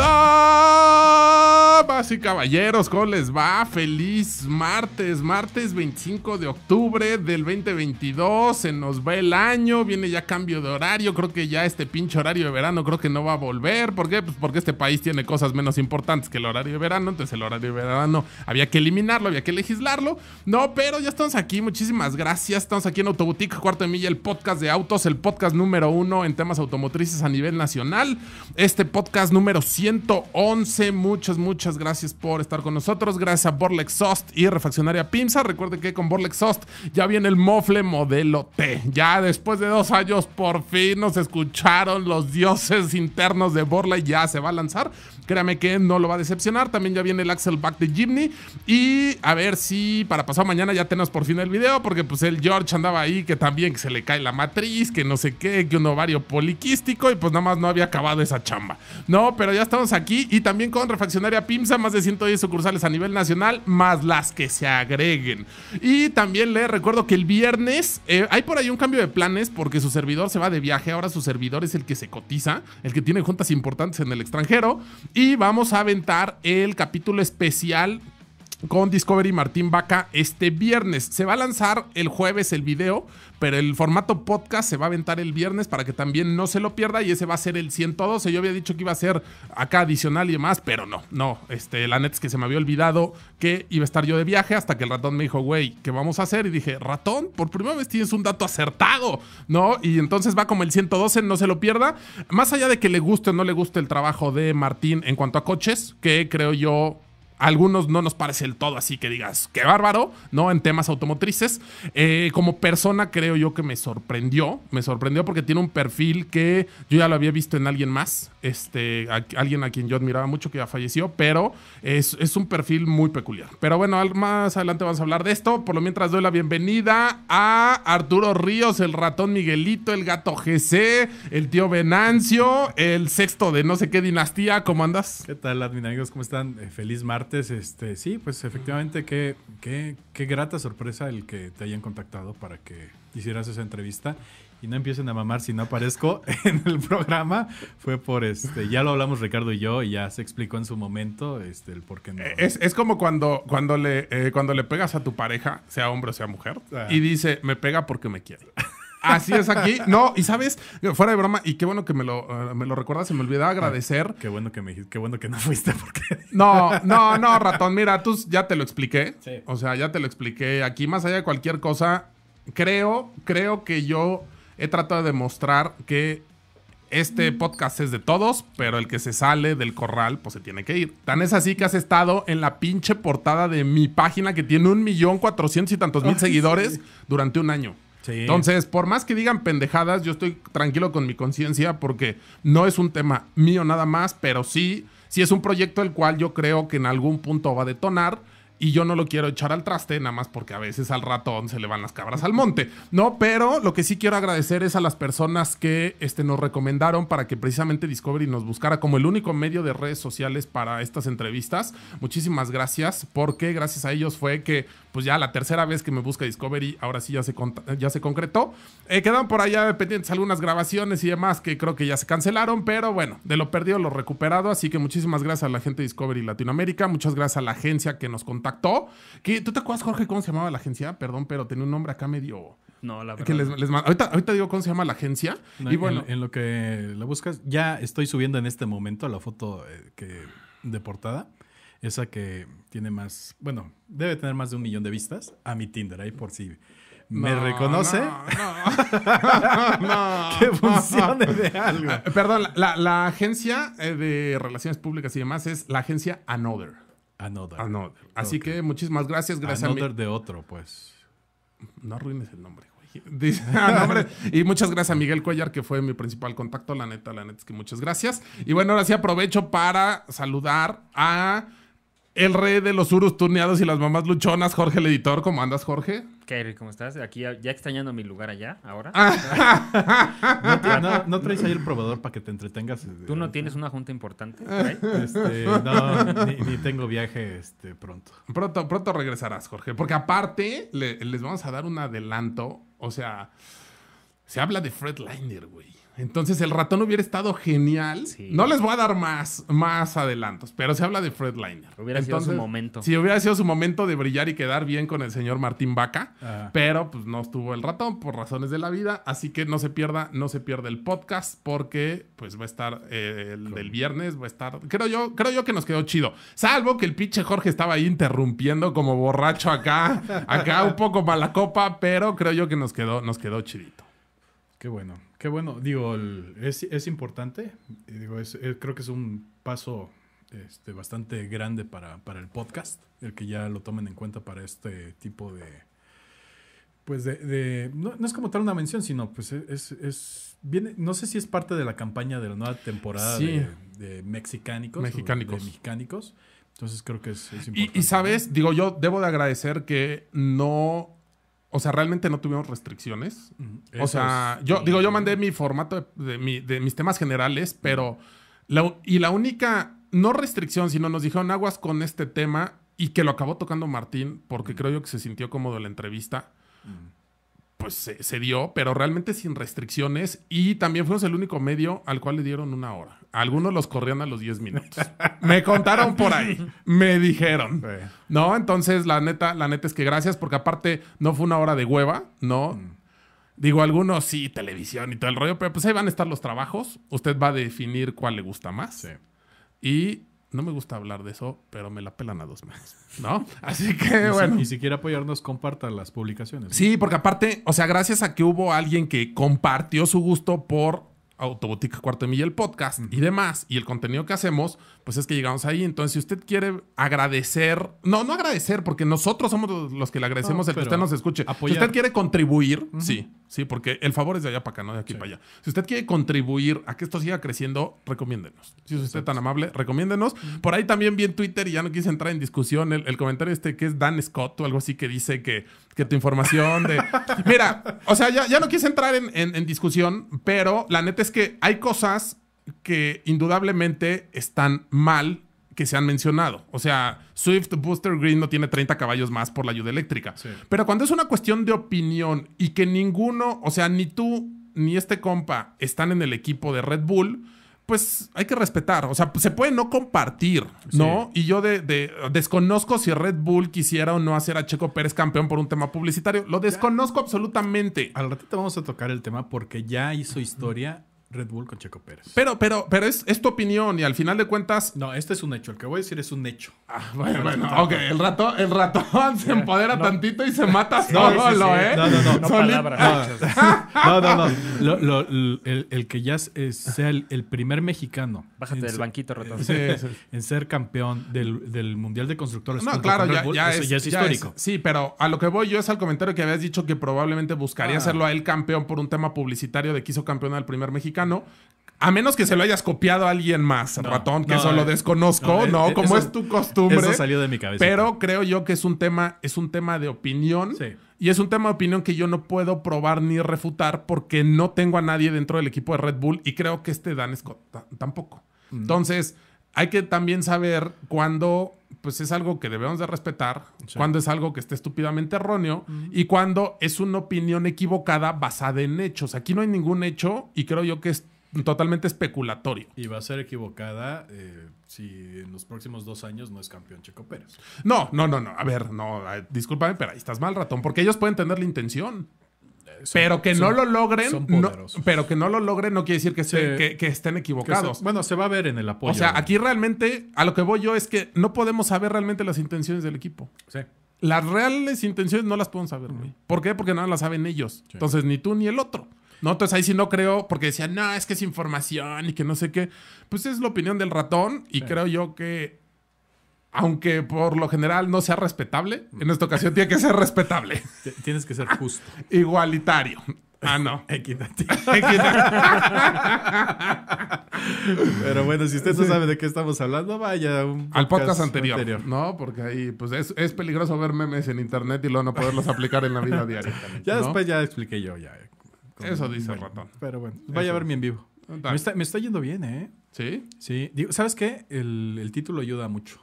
love. damas y caballeros, ¿cómo les va? Feliz martes, martes 25 de octubre del 2022. Se nos va el año, viene ya cambio de horario. Creo que ya este pinche horario de verano creo que no va a volver. ¿Por qué? Pues porque este país tiene cosas menos importantes que el horario de verano. Entonces el horario de verano había que eliminarlo, había que legislarlo. No, pero ya estamos aquí. Muchísimas gracias. Estamos aquí en Autobutica cuarto de milla, el podcast de autos, el podcast número uno en temas automotrices a nivel nacional. Este podcast número 111. Muchas, muchas gracias por estar con nosotros. Gracias a Borlex Sost y Refaccionaria Pinza. Recuerde que con Borla Sost ya viene el mofle modelo T. Ya después de dos años, por fin nos escucharon los dioses internos de Borla y ya se va a lanzar. Créame que no lo va a decepcionar. También ya viene el Axel Back de Jimny. Y a ver si para pasado mañana ya tenemos por fin el video, porque pues el George andaba ahí que también se le cae la matriz, que no sé qué, que un ovario poliquístico y pues nada más no había acabado esa chamba. No, pero ya estamos aquí y también con Refaccionaria Pimsa, más de 110 sucursales a nivel nacional, más las que se agreguen. Y también le recuerdo que el viernes eh, hay por ahí un cambio de planes porque su servidor se va de viaje, ahora su servidor es el que se cotiza, el que tiene juntas importantes en el extranjero. Y vamos a aventar el capítulo especial con Discovery Martín Vaca este viernes. Se va a lanzar el jueves el video, pero el formato podcast se va a aventar el viernes para que también no se lo pierda y ese va a ser el 112. Yo había dicho que iba a ser acá adicional y demás, pero no, no. Este, la neta es que se me había olvidado que iba a estar yo de viaje hasta que el ratón me dijo, güey, ¿qué vamos a hacer? Y dije, ratón, por primera vez tienes un dato acertado, ¿no? Y entonces va como el 112, no se lo pierda. Más allá de que le guste o no le guste el trabajo de Martín en cuanto a coches, que creo yo algunos no nos parece el todo así que digas, qué bárbaro, ¿no? En temas automotrices. Eh, como persona creo yo que me sorprendió, me sorprendió porque tiene un perfil que yo ya lo había visto en alguien más, este, alguien a quien yo admiraba mucho que ya falleció, pero es, un perfil muy peculiar. Pero bueno, más adelante vamos a hablar de esto. Por lo mientras doy la bienvenida a Arturo Ríos, el ratón Miguelito, el gato GC, el tío Venancio, el sexto de no sé qué dinastía. ¿Cómo andas? ¿Qué tal, admin amigos? ¿Cómo están? Eh, feliz martes este, sí, pues efectivamente, qué, qué, grata sorpresa el que te hayan contactado para que hicieras esa entrevista y no empiecen a mamar si no aparezco en el programa. Fue por este, ya lo hablamos Ricardo y yo, y ya se explicó en su momento este, el por qué no. Es, es como cuando, cuando, le, eh, cuando le pegas a tu pareja, sea hombre o sea mujer, ah. y dice, me pega porque me quiere. Así es aquí. No, y sabes, fuera de broma, y qué bueno que me lo, eh, me lo recuerdas, se me olvidaba ah, agradecer. qué bueno que me qué bueno que no fuiste porque. No, no, no, ratón. Mira, tú ya te lo expliqué. O sea, ya te lo expliqué. Aquí, más allá de cualquier cosa, creo, creo que yo he tratado de demostrar que este mm. podcast es de todos, pero el que se sale del corral, pues se tiene que ir. Tan es así que has estado en la pinche portada de mi página que tiene un millón cuatrocientos y tantos mil seguidores durante un año. Entonces, por más que digan pendejadas, yo estoy tranquilo con mi conciencia porque no es un tema mío nada más, pero sí, sí es un proyecto el cual yo creo que en algún punto va a detonar y yo no lo quiero echar al traste, nada más porque a veces al ratón se le van las cabras al monte, ¿no? Pero lo que sí quiero agradecer es a las personas que este, nos recomendaron para que precisamente Discovery nos buscara como el único medio de redes sociales para estas entrevistas. Muchísimas gracias, porque gracias a ellos fue que pues ya la tercera vez que me busca Discovery, ahora sí ya se, ya se concretó. Eh, quedan por allá pendientes algunas grabaciones y demás que creo que ya se cancelaron, pero bueno, de lo perdido lo recuperado, así que muchísimas gracias a la gente de Discovery Latinoamérica, muchas gracias a la agencia que nos contactó. Que, ¿Tú te acuerdas, Jorge, cómo se llamaba la agencia? Perdón, pero tenía un nombre acá medio... No, la verdad. ahorita, digo cómo se llama la agencia. y bueno. En, lo que la buscas, ya estoy subiendo en este momento la foto eh, que, de portada esa que tiene más, bueno, debe tener más de un millón de vistas, a mi Tinder, ahí por si me reconoce. No, no, que funcione de algo. Ah, perdón, la, agencia eh, de relaciones públicas y demás es la agencia Another. Another. Another. Así que muchísimas gracias, gracias Another a de otro, pues. No arruines el nombre, ah, y muchas gracias a Miguel Cuellar, que fue mi principal contacto. La neta, la neta es que muchas gracias. Y bueno, ahora sí aprovecho para saludar a el rey de los urus turneados y las mamás luchonas, Jorge el editor. ¿Cómo andas, Jorge? Kerry ¿Cómo estás? Aquí ya extrañando mi lugar allá, ahora. Ah. no, traes ahí el probador para que te entretengas. Este, ¿Tú no tienes una junta importante? Este, no, ni, tengo viaje este, pronto. pronto. Pronto regresarás, Jorge. Porque aparte, les vamos a dar un adelanto. O sea, se habla de Fred Liner, güey. Entonces el ratón hubiera estado genial. No les voy a dar más, más adelantos, pero se habla de Fred Liner. Hubiera sido su momento. Sí, hubiera sido su momento de brillar y quedar bien con el señor Martín Vaca, ah. pero pues no estuvo el ratón por razones de la vida, así que no se pierda, no se pierda el podcast porque pues va a estar eh, el del viernes, va a estar, creo yo, creo yo que nos quedó chido, salvo que el pinche Jorge estaba ahí interrumpiendo como borracho acá, acá un poco para la copa, pero creo yo que nos quedó, nos quedó chidito. Qué bueno. Qué bueno, digo, es, importante, digo, creo que es un paso este, bastante grande para, el podcast, el que ya lo tomen en cuenta para este tipo de, pues de, no, es como tal una mención, sino pues e, es, es no sé si es parte de la campaña de la nueva temporada de, de, Mexicánicos. Entonces creo que es, importante. y sabes, digo, yo debo de agradecer que no o sea, realmente no tuvimos restricciones. O sea, yo digo, yo mandé mi formato de, mi, de mis temas generales, pero... y la única, no restricción, sino nos dijeron aguas con este tema y que lo acabó tocando Martín, porque creo yo que se sintió cómodo en la entrevista pues se, dio, pero realmente sin restricciones y también fuimos el único medio al cual le dieron una hora. Algunos los corrían a los 10 minutos. me contaron por ahí, me dijeron. No, entonces la neta, la neta es que gracias porque aparte no fue una hora de hueva, ¿no? Mm. Digo, algunos sí, televisión y todo el rollo, pero pues ahí van a estar los trabajos. Usted va a definir cuál le gusta más. Y no me gusta hablar de eso, pero me la pelan a dos más, ¿no? Así que, bueno. y si quiere apoyarnos, comparta las publicaciones. Sí, porque aparte, o sea, gracias a que hubo alguien que compartió su gusto por Autobotica Cuarto de Milla, el podcast y demás, y el contenido que hacemos, pues es que llegamos ahí. Entonces, si usted quiere agradecer, no, no agradecer, porque nosotros somos los que le agradecemos el que usted nos escuche. Si usted quiere contribuir, sí, sí, porque el favor es de allá para acá, no de aquí para allá. Si usted quiere contribuir a que esto siga creciendo, recomiéndenos. Si es usted tan amable, recomiéndenos. Por ahí también vi en Twitter, y ya no quise entrar en discusión, el, comentario este que es Dan Scott o algo así que dice que, que tu información de... Mira, o sea, ya, no quise entrar en discusión, pero la neta es que hay cosas que indudablemente están mal que se han mencionado. O sea, Swift Booster Green no tiene 30 caballos más por la ayuda eléctrica. Pero cuando es una cuestión de opinión y que ninguno, o sea, ni tú ni este compa están en el equipo de Red Bull, pues hay que respetar. O sea, pues, se puede no compartir, ¿no? Y yo desconozco si Red Bull quisiera o no hacer a Checo Pérez campeón por un tema publicitario. Lo desconozco absolutamente. Al ratito vamos a tocar el tema porque ya hizo historia Red Bull con Checo Pérez. Pero, pero, pero es, tu opinión y al final de cuentas. No, este es un hecho. El que voy a decir es un hecho. Ah, bueno, okay. El ratón, el ratón se empodera tantito y se mata solo, ¿eh? No, no, no. No, palabras, ah. no, no, no. el, que ya sea el, primer mexicano. Bájate del banquito, ratón. En ser campeón del, Mundial de Constructores. No, claro, ya, es, histórico. sí, pero a lo que voy yo es al comentario que habías dicho que probablemente buscaría ah. hacerlo a él campeón por un tema publicitario de que hizo campeón al primer mexicano a menos que se lo hayas copiado a alguien más, ratón, que eso lo eh, desconozco, ¿no? Eh, eh, Como es tu costumbre. Eso salió de mi cabeza. Pero creo yo que es un tema, es un tema de opinión. Y es un tema de opinión que yo no puedo probar ni refutar porque no tengo a nadie dentro del equipo de Red Bull y creo que este Dan Scott tampoco. Mm. Entonces, hay que también saber cuándo pues es algo que debemos de respetar, cuando es algo que esté estúpidamente erróneo y cuando es una opinión equivocada basada en hechos. Aquí no hay ningún hecho y creo yo que es totalmente especulatorio. Y va a ser equivocada eh, si en los próximos dos años no es campeón Checo Pérez. No, no, no, no. A ver, no, discúlpame, pero ahí estás mal, ratón, porque ellos pueden tener la intención pero que no lo logren, pero que no lo logren no quiere decir que, estén equivocados. bueno, se va a ver en el apoyo. O sea, aquí realmente a lo que voy yo es que no podemos saber realmente las intenciones del equipo. Sí. Las reales intenciones no las podemos saber, ¿Por qué? Porque no las saben ellos. Entonces, ni tú ni el otro. No, entonces ahí sí no creo, porque decían, no, es que es información y que no sé qué. Pues es la opinión del ratón y creo yo que aunque por lo general no sea respetable, en esta ocasión tiene que ser respetable. Tienes que ser justo. Igualitario. Ah, no. Equitativo. Pero bueno, si usted no sabe de qué estamos hablando, vaya un podcast al podcast anterior, ¿no? Porque ahí pues es, peligroso ver memes en internet y luego no poderlos aplicar en la vida diaria. ya después ya expliqué yo ya. Eso dice el ratón. Pero bueno, vaya a verme en vivo. Me está, yendo bien, ¿eh? Sí. Sí. ¿Sabes qué? el título ayuda mucho.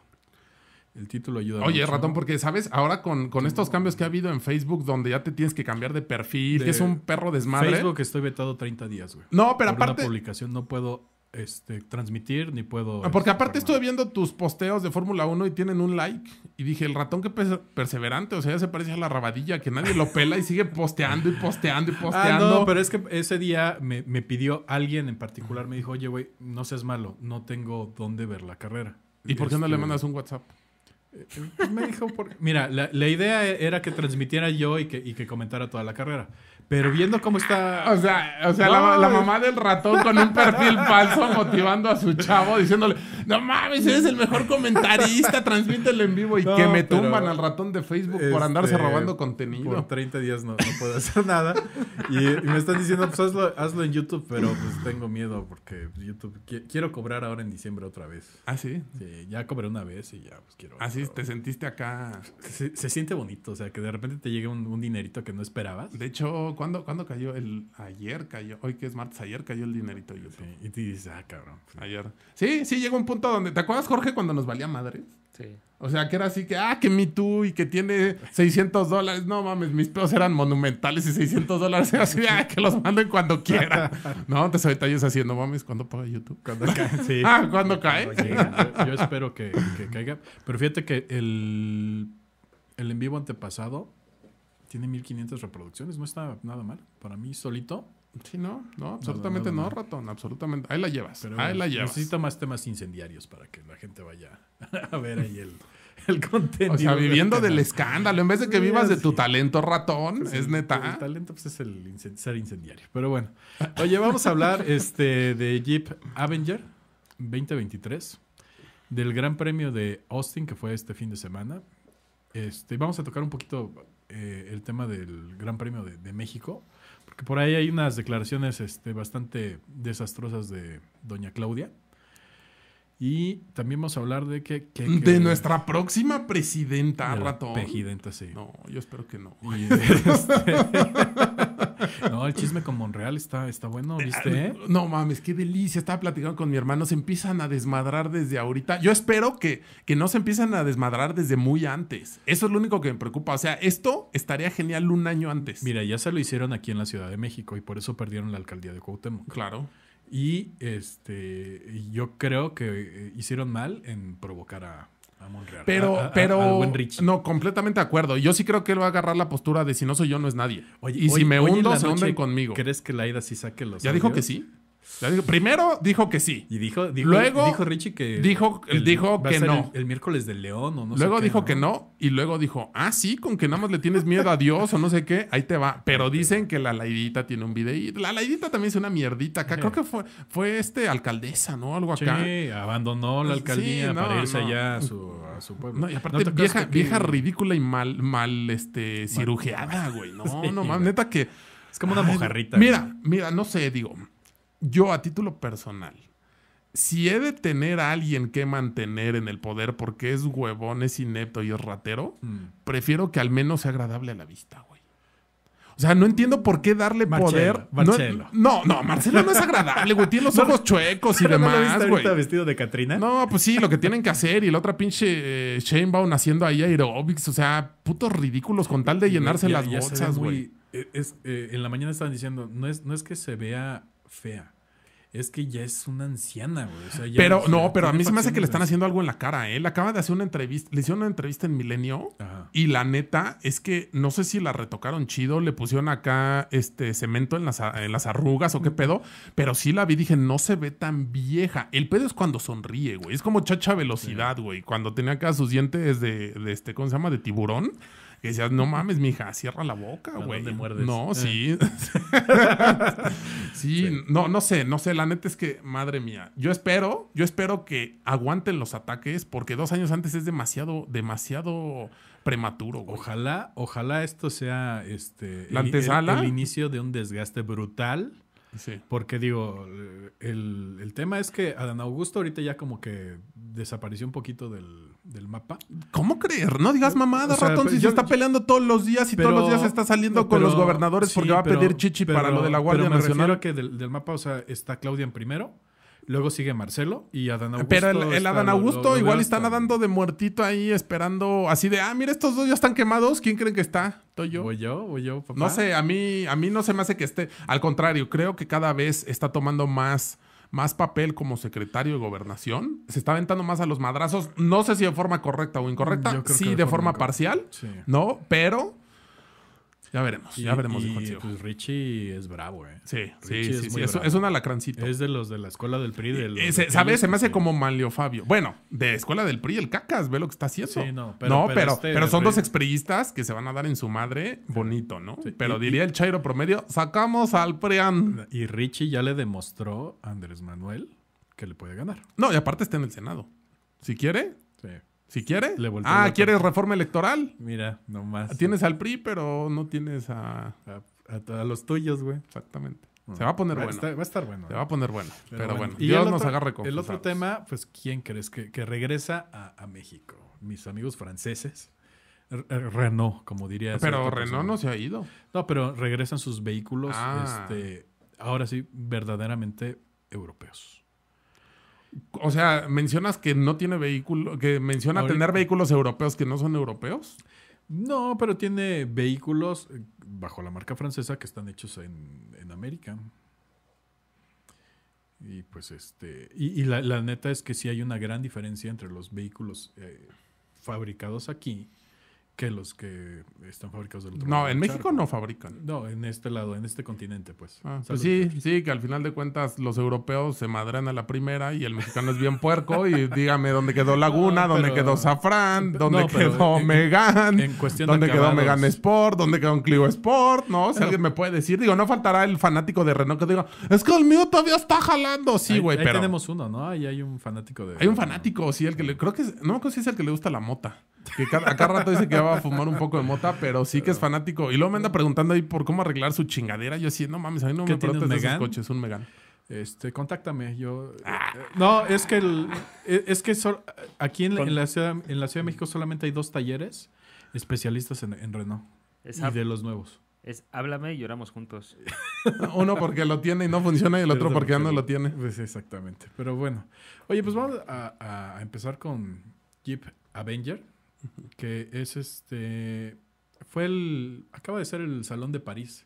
El título ayuda. Oye, ratón, porque sabes, ahora con, con estos cambios que ha habido en Facebook, donde ya te tienes que cambiar de perfil, que es un perro desmadre. Facebook estoy vetado 30 días, güey. No, pero aparte. Una publicación no puedo este, transmitir ni puedo. Ah, porque este, aparte estuve viendo tus posteos de Fórmula 1 y tienen un like. Y dije, el ratón que perseverante, o sea, ya se parece a la rabadilla que nadie lo pela y sigue posteando y posteando y posteando. Ah, no, pero es que ese día me, pidió alguien en particular, me dijo, oye, güey, no seas malo, no tengo dónde ver la carrera. ¿Y, por qué no le este, mandas un WhatsApp? Pues me dijo, mira, la, idea era que transmitiera yo y que, y que comentara toda la carrera. Pero viendo cómo está. O sea, o sea la, mamá del ratón con un perfil falso motivando a su chavo diciéndole: No mames, eres el mejor comentarista, transmítelo en vivo. Y que me tumban al ratón de Facebook por andarse este, robando contenido. Por 30 días no, no puedo hacer nada. Y, me están diciendo: Pues hazlo, hazlo en YouTube, pero pues tengo miedo porque pues, YouTube. quiero cobrar ahora en diciembre otra vez. Ah, sí. Sí, ya cobré una vez y ya, pues quiero. Así ah, te sentiste acá. Se, siente bonito, o sea, que de repente te llegue un dinerito que no esperabas. De hecho, ¿cuándo, cayó? El, ayer cayó, hoy que es martes, ayer cayó el dinerito de YouTube. y te dices, ah, cabrón. Pues". Ayer. Sí, sí, llegó un punto donde, ¿te acuerdas, Jorge, cuando nos valía madre? Sí. O sea, que era así que, ah, que Me tú y que tiene 600 dólares. No mames, mis pedos eran monumentales y 600 dólares así, ah, que los manden cuando quiera. No, antes ahorita yo haciendo mames, ¿cuándo paga YouTube? Cuando cae. Sí. Ah, ¿cuándo cae? Yo, espero que, caiga. Pero fíjate que el, el en vivo antepasado tiene 1500 reproducciones, no está nada mal. Para mí, solito. Sí, no, no, absolutamente no, ratón, absolutamente. Ahí la llevas. ahí la llevas. Necesita más temas incendiarios para que la gente vaya a ver ahí el, el contenido. O sea, viviendo del, escándalo, en vez de que vivas de tu talento ratón, es neta. El talento pues, es el ser incendiario. Pero bueno. Oye, vamos a hablar este, de Jeep Avenger 2023, del Gran Premio de Austin, que fue este fin de semana. Este, vamos a tocar un poquito eh, el tema del Gran Premio de, México, porque por ahí hay unas declaraciones este, bastante desastrosas de doña Claudia. Y también vamos a hablar de que... de nuestra próxima presidenta, rato Presidenta, sí. No, yo espero que no. Y, este, No, el chisme con Monreal está, está bueno, eh, ¿viste? Ah, no mames, qué delicia. Estaba platicando con mi hermano. Se empiezan a desmadrar desde ahorita. Yo espero que, que no se empiezan a desmadrar desde muy antes. Eso es lo único que me preocupa. O sea, esto estaría genial un año antes. Mira, ya se lo hicieron aquí en la Ciudad de México y por eso perdieron la alcaldía de Cuauhtémoc. Claro. Y este, yo creo que eh, hicieron mal en provocar a, Ah, pero, ah, ah, pero, no, completamente de acuerdo. Yo sí creo que él va a agarrar la postura de si no soy yo, no es nadie. y si me hundo, se hunden conmigo. ¿Crees que la ida sí saque los? Ya dijo que sí primero dijo que sí. Y dijo, dijo luego dijo Richie que dijo, dijo que no. El, miércoles del León o no Luego sé qué, dijo que no y luego dijo, "Ah, sí, con que nada más le tienes miedo a Dios o no sé qué, ahí te va." Pero dicen que la Laidita tiene un videíto. La Laidita también es una mierdita acá. Creo que fue fue este alcaldesa, ¿no? Algo acá. Sí, abandonó la alcaldía para irse allá a su, su pueblo. No, y aparte vieja, ridícula y mal mal este güey. No, no mames, neta que es como una mojarrita. Mira, mira, no sé, digo, yo a título personal, si he de tener a alguien que mantener en el poder porque es huevón, es inepto y es ratero, mm. prefiero que al menos sea agradable a la vista, güey. O sea, no entiendo por qué darle poder. Marcelo. No, no, Marcelo no es agradable, güey. Tiene los ojos chuecos y demás, no vestido de Catrina? No, pues sí, lo que tienen que hacer y la otra pinche eh, haciendo ahí aerobics. O sea, putos ridículos con tal de llenarse las bolsas, güey. Eh, eh, en la mañana estaban diciendo, no es, no es que se vea fea. Es que ya es una anciana, güey. pero, no, pero a mí se me hace que le están haciendo algo en la cara, ¿eh? Le acaba de hacer una entrevista, le hicieron una entrevista en Milenio. Y la neta es que no sé si la retocaron chido, le pusieron acá este cemento en las, arrugas o qué pedo. Pero sí la vi, dije, no se ve tan vieja. El pedo es cuando sonríe, güey. Es como chacha velocidad, güey. Cuando tenía acá sus dientes de, de este, ¿cómo se llama? De tiburón. Que decías, no mames, mija, cierra la boca, güey. No, ah. sí. sí. no, no sé, no sé. La neta es que, madre mía, yo espero, yo espero que aguanten los ataques porque dos años antes es demasiado, demasiado prematuro. Ojalá, ojalá esto sea este, El, inicio de un desgaste brutal. Sí. Porque digo, el, el tema es que Adán Augusto ahorita ya como que desapareció un poquito del, del mapa. ¿Cómo creer? No digas mamada, ratón. Si ya está peleando todos los días y todos los días está saliendo con los gobernadores porque va a pedir chichi para lo de la Guardia pero me Nacional. que del, mapa, o sea, está Claudia en primero. Luego sigue Marcelo y Adán Augusto. Pero el, Adán Augusto igual está nadando de muertito ahí esperando así de, ah, mira, estos dos ya están quemados. ¿Quién creen que está? ¿Toy yo? ¿O yo? ¿O yo, No sé, a mí, a mí no se me hace que esté. Al contrario, creo que cada vez está tomando más más papel como secretario de gobernación. Se está aventando más a los madrazos. No sé si de forma correcta o incorrecta. Sí, de, forma, parcial, ¿no? Pero ya veremos, ya veremos. Y, pues Richie es bravo, ¿eh? Sí, sí, es, sí, es, es, un alacrancito. Es de los de la escuela del PRI. del. ¿Sabes? Se me hace como Manlio Fabio. Bueno, de escuela del PRI, el cacas, ve lo que está haciendo. Sí, no, pero, pero, este son dos expriistas que se van a dar en su madre bonito, ¿no? pero diría el Chairo promedio, sacamos al PRIAN. Y Richie ya le demostró a Andrés Manuel que le puede ganar. No, y aparte está en el Senado. Si quiere, sí. Si quiere. Le ah, ¿quieres reforma electoral? Mira, nomás. Tienes al PRI, pero no tienes a... A, los tuyos, güey. Exactamente. Se va a poner bueno. va a estar bueno. Se ¿eh? va a poner bueno. Pero, bueno, Dios nos agarre con El otro tema, pues, ¿quién crees que, regresa a, México? Mis amigos franceses. Eh, Renault, como diría. Pero Renault no se ha ido. No, pero regresan sus vehículos, ah. este, ahora sí, verdaderamente europeos. O sea, mencionas que no tiene vehículo, que menciona tener vehículos europeos que no son europeos. No, pero tiene vehículos eh, bajo la marca francesa que están hechos en, América. Y pues este. Y, la, neta es que sí hay una gran diferencia entre los vehículos eh, fabricados aquí que los que están fabricados del otro no, en México no fabrican. No, en este lado, en este continente, pues. Ah, pues sí, sí, que al final de cuentas los europeos se madran a la primera y el mexicano es bien puerco y dígame dónde quedó Laguna, dónde quedó Safran, dónde quedó en, Megan, dónde quedó Megan Sport, dónde quedó un Clio Sport, ¿no? Si alguien me puede decir, digo, no faltará el fanático de Renault que diga, es que el mío todavía está jalando, sí, güey, pero... tenemos uno, ¿no? Ahí hay un fanático de... Hay un fanático, sí, el que le... Creo que... no, creo que sí es el que le gusta la mota. Que a rato dice que va a fumar un poco de mota, pero sí que es fanático. Y luego me anda preguntando ahí por cómo arreglar su chingadera. Yo así, no mames, a mí no me preguntas de esos coches, un Megan. Este, contáctame, yo... Ah. Eh, no, es que, e, es que aquí en, la ciudad, en la Ciudad de México solamente hay dos talleres especialistas en, Renault. y de los nuevos. Es háblame y lloramos juntos. Uno porque lo tiene y no funciona y el otro porque ya no lo tiene. Pues exactamente. Pero bueno. Oye, pues vamos a empezar con Jeep Avenger que es este, fue el, acaba de ser el Salón de París.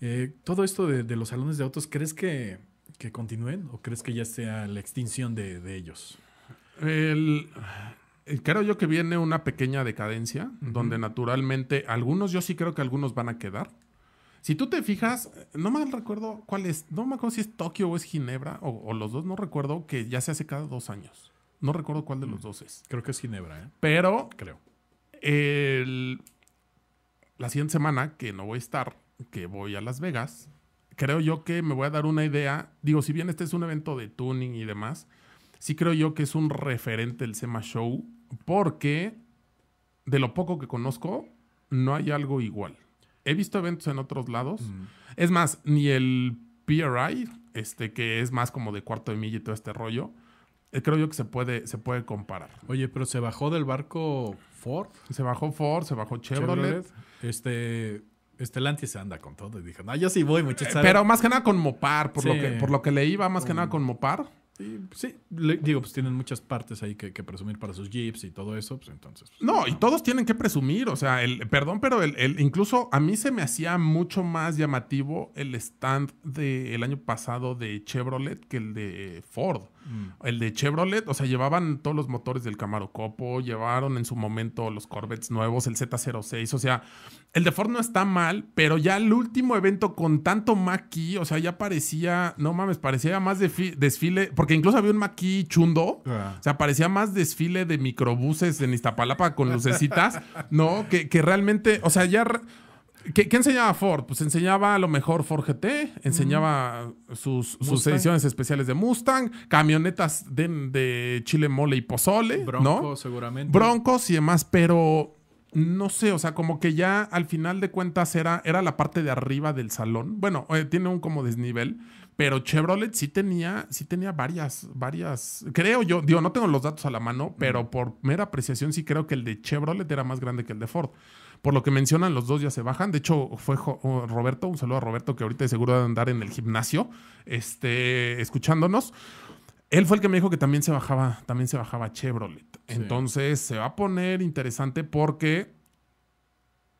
Eh, todo esto de, los salones de autos, ¿crees que, que, continúen o crees que ya sea la extinción de, ellos? El, eh, creo yo que viene una pequeña decadencia, donde naturalmente algunos, yo sí creo que algunos van a quedar. Si tú te fijas, no me recuerdo cuál es, no me acuerdo si es Tokio o es Ginebra, o los dos, no recuerdo, que ya se hace cada dos años. No recuerdo cuál de los mm. dos es. Creo que es Ginebra, ¿eh? Pero. Creo. la siguiente semana, que no voy a estar, que voy a Las Vegas, creo yo que me voy a dar una idea. Digo, si bien este es un evento de tuning y demás, sí creo yo que es un referente el SEMA Show, porque de lo poco que conozco, no hay algo igual. He visto eventos en otros lados. Mm. Es más, ni el PRI, este, que es más como de cuarto de milla y todo este rollo, eh, creo yo que se puede, se puede comparar. Oye, pero se bajó del barco Ford. Se bajó Ford, se bajó Chevrolet. Este. Estelantis se anda con todo y dije, no, yo sí voy, eh, muchachos. pero más que nada con Mopar, por, lo, que, por lo que leí, va más que mm. nada con Mopar. Sí, digo, pues tienen muchas partes ahí que, presumir para sus jeeps y todo eso, pues entonces. Pues, no, y todos tienen que presumir, o sea, el, perdón, pero el, incluso a mí se me hacía mucho más llamativo el stand del año pasado de Chevrolet que el de Ford. Mm. El de Chevrolet, o sea, llevaban todos los motores del Camaro Copo, llevaron en su momento los Corvettes nuevos, el Z06, o sea, el de Ford no está mal, pero ya el último evento con tanto Maquis, o sea, ya parecía, no mames, parecía más desfile, porque incluso había un Maquis chundo, ah. o sea, parecía más desfile de microbuses en Iztapalapa con lucecitas, ¿no? Que, que realmente, o sea, ya... ¿Qué, enseñaba Ford? Pues enseñaba a lo mejor Ford GT, enseñaba sus, ediciones especiales de Mustang, camionetas de, chile mole y pozole. Broncos, seguramente. Broncos y demás, pero no sé, o sea, como que ya al final de cuentas era, era la parte de arriba del salón. Bueno, eh, tiene un como desnivel, pero Chevrolet sí tenía, sí tenía varias, varias, creo yo, digo, no tengo los datos a la mano, pero mm. por mera apreciación sí creo que el de Chevrolet era más grande que el de Ford. Por lo que mencionan, los dos ya se bajan. De hecho, fue oh, Roberto, un saludo a Roberto, que ahorita seguro de andar en el gimnasio, este, escuchándonos. Él fue el que me dijo que también se bajaba, también se bajaba Chevrolet. Entonces se va a poner interesante porque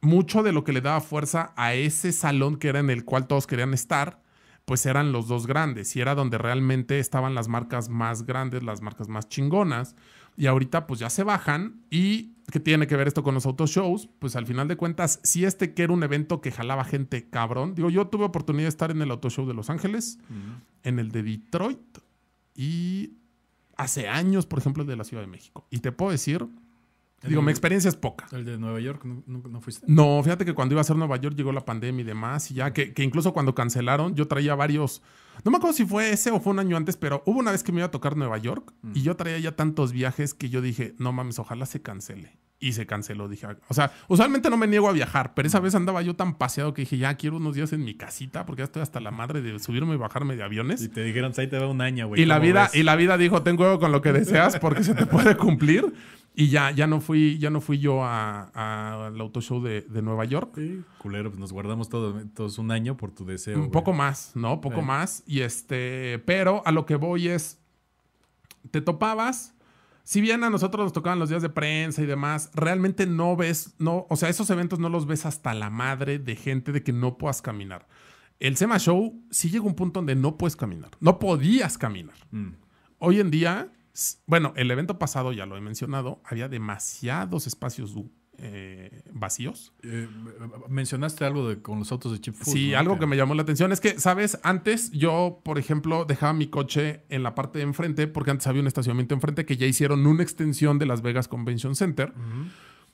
mucho de lo que le daba fuerza a ese salón que era en el cual todos querían estar, pues eran los dos grandes y era donde realmente estaban las marcas más grandes, las marcas más chingonas y ahorita pues ya se bajan y ¿qué tiene que ver esto con los autoshows? Pues al final de cuentas, si este que era un evento que jalaba gente cabrón, digo, yo tuve oportunidad de estar en el auto-show de Los Ángeles, en el de Detroit y hace años, por ejemplo, el de la Ciudad de México. Y te puedo decir, digo, mi experiencia es poca. ¿El de Nueva York no, fuiste? No, fíjate que cuando iba a ser Nueva York llegó la pandemia y demás, y ya que incluso cuando cancelaron, yo traía varios no me acuerdo si fue ese o fue un año antes, pero hubo una vez que me iba a tocar Nueva York mm. y yo traía ya tantos viajes que yo dije, no mames, ojalá se cancele. Y se canceló, dije. Ah, o sea, usualmente no me niego a viajar, pero esa mm. vez andaba yo tan paseado que dije, ya quiero unos días en mi casita porque ya estoy hasta la madre de subirme y bajarme de aviones. Y te dijeron, pues ahí te va un año, güey. Y, la vida, y la vida dijo, ten juego con lo que deseas porque se te puede cumplir. Y ya, ya no fui, ya no fui yo al a auto show de, de, Nueva York. Sí, culero, pues nos guardamos todo, todos un año por tu deseo. Un poco más, ¿no? Poco eh. más. Y este, pero a lo que voy es. Te topabas. Si bien a nosotros nos tocaban los días de prensa y demás, realmente no ves, no, o sea, esos eventos no los ves hasta la madre de gente de que no puedas caminar. El SEMA Show sí llegó a un punto donde no puedes caminar. No podías caminar. Mm. Hoy en día bueno, el evento pasado, ya lo he mencionado, había demasiados espacios eh, vacíos. Eh, mencionaste algo con los autos de Chip Food. Sí, algo que me llamó la atención es que, ¿sabes? Antes yo, por ejemplo, dejaba mi coche en la parte de enfrente, porque antes había un estacionamiento enfrente que ya hicieron una extensión de Las Vegas Convention Center.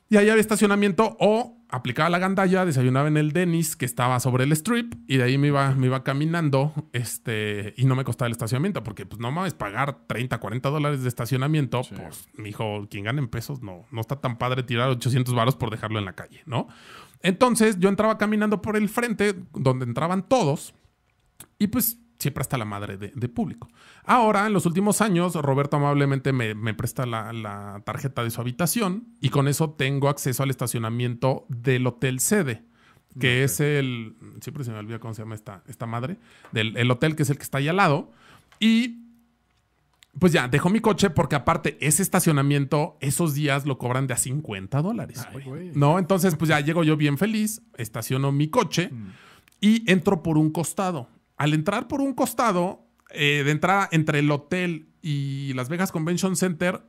Y ahí había estacionamiento o aplicaba la gandalla, desayunaba en el Denis que estaba sobre el strip y de ahí me iba, me iba caminando este, y no me costaba el estacionamiento porque pues no mames pagar 30, 40 dólares de estacionamiento, pues mi hijo, quien gana en pesos no, no está tan padre tirar 800 varos por dejarlo en la calle, ¿no? Entonces yo entraba caminando por el frente donde entraban todos y pues siempre está la madre de, público. Ahora, en los últimos años, Roberto amablemente me, presta la, tarjeta de su habitación y con eso tengo acceso al estacionamiento del hotel sede, que es el, siempre se me olvida cómo se llama esta, esta madre, del el hotel que es el que está ahí al lado. Y pues ya, dejo mi coche porque aparte ese estacionamiento, esos días lo cobran de a 50 dólares. No, entonces pues ya llego yo bien feliz, estaciono mi coche mm. y entro por un costado al entrar por un costado, eh, de entrada entre el hotel y Las Vegas Convention Center,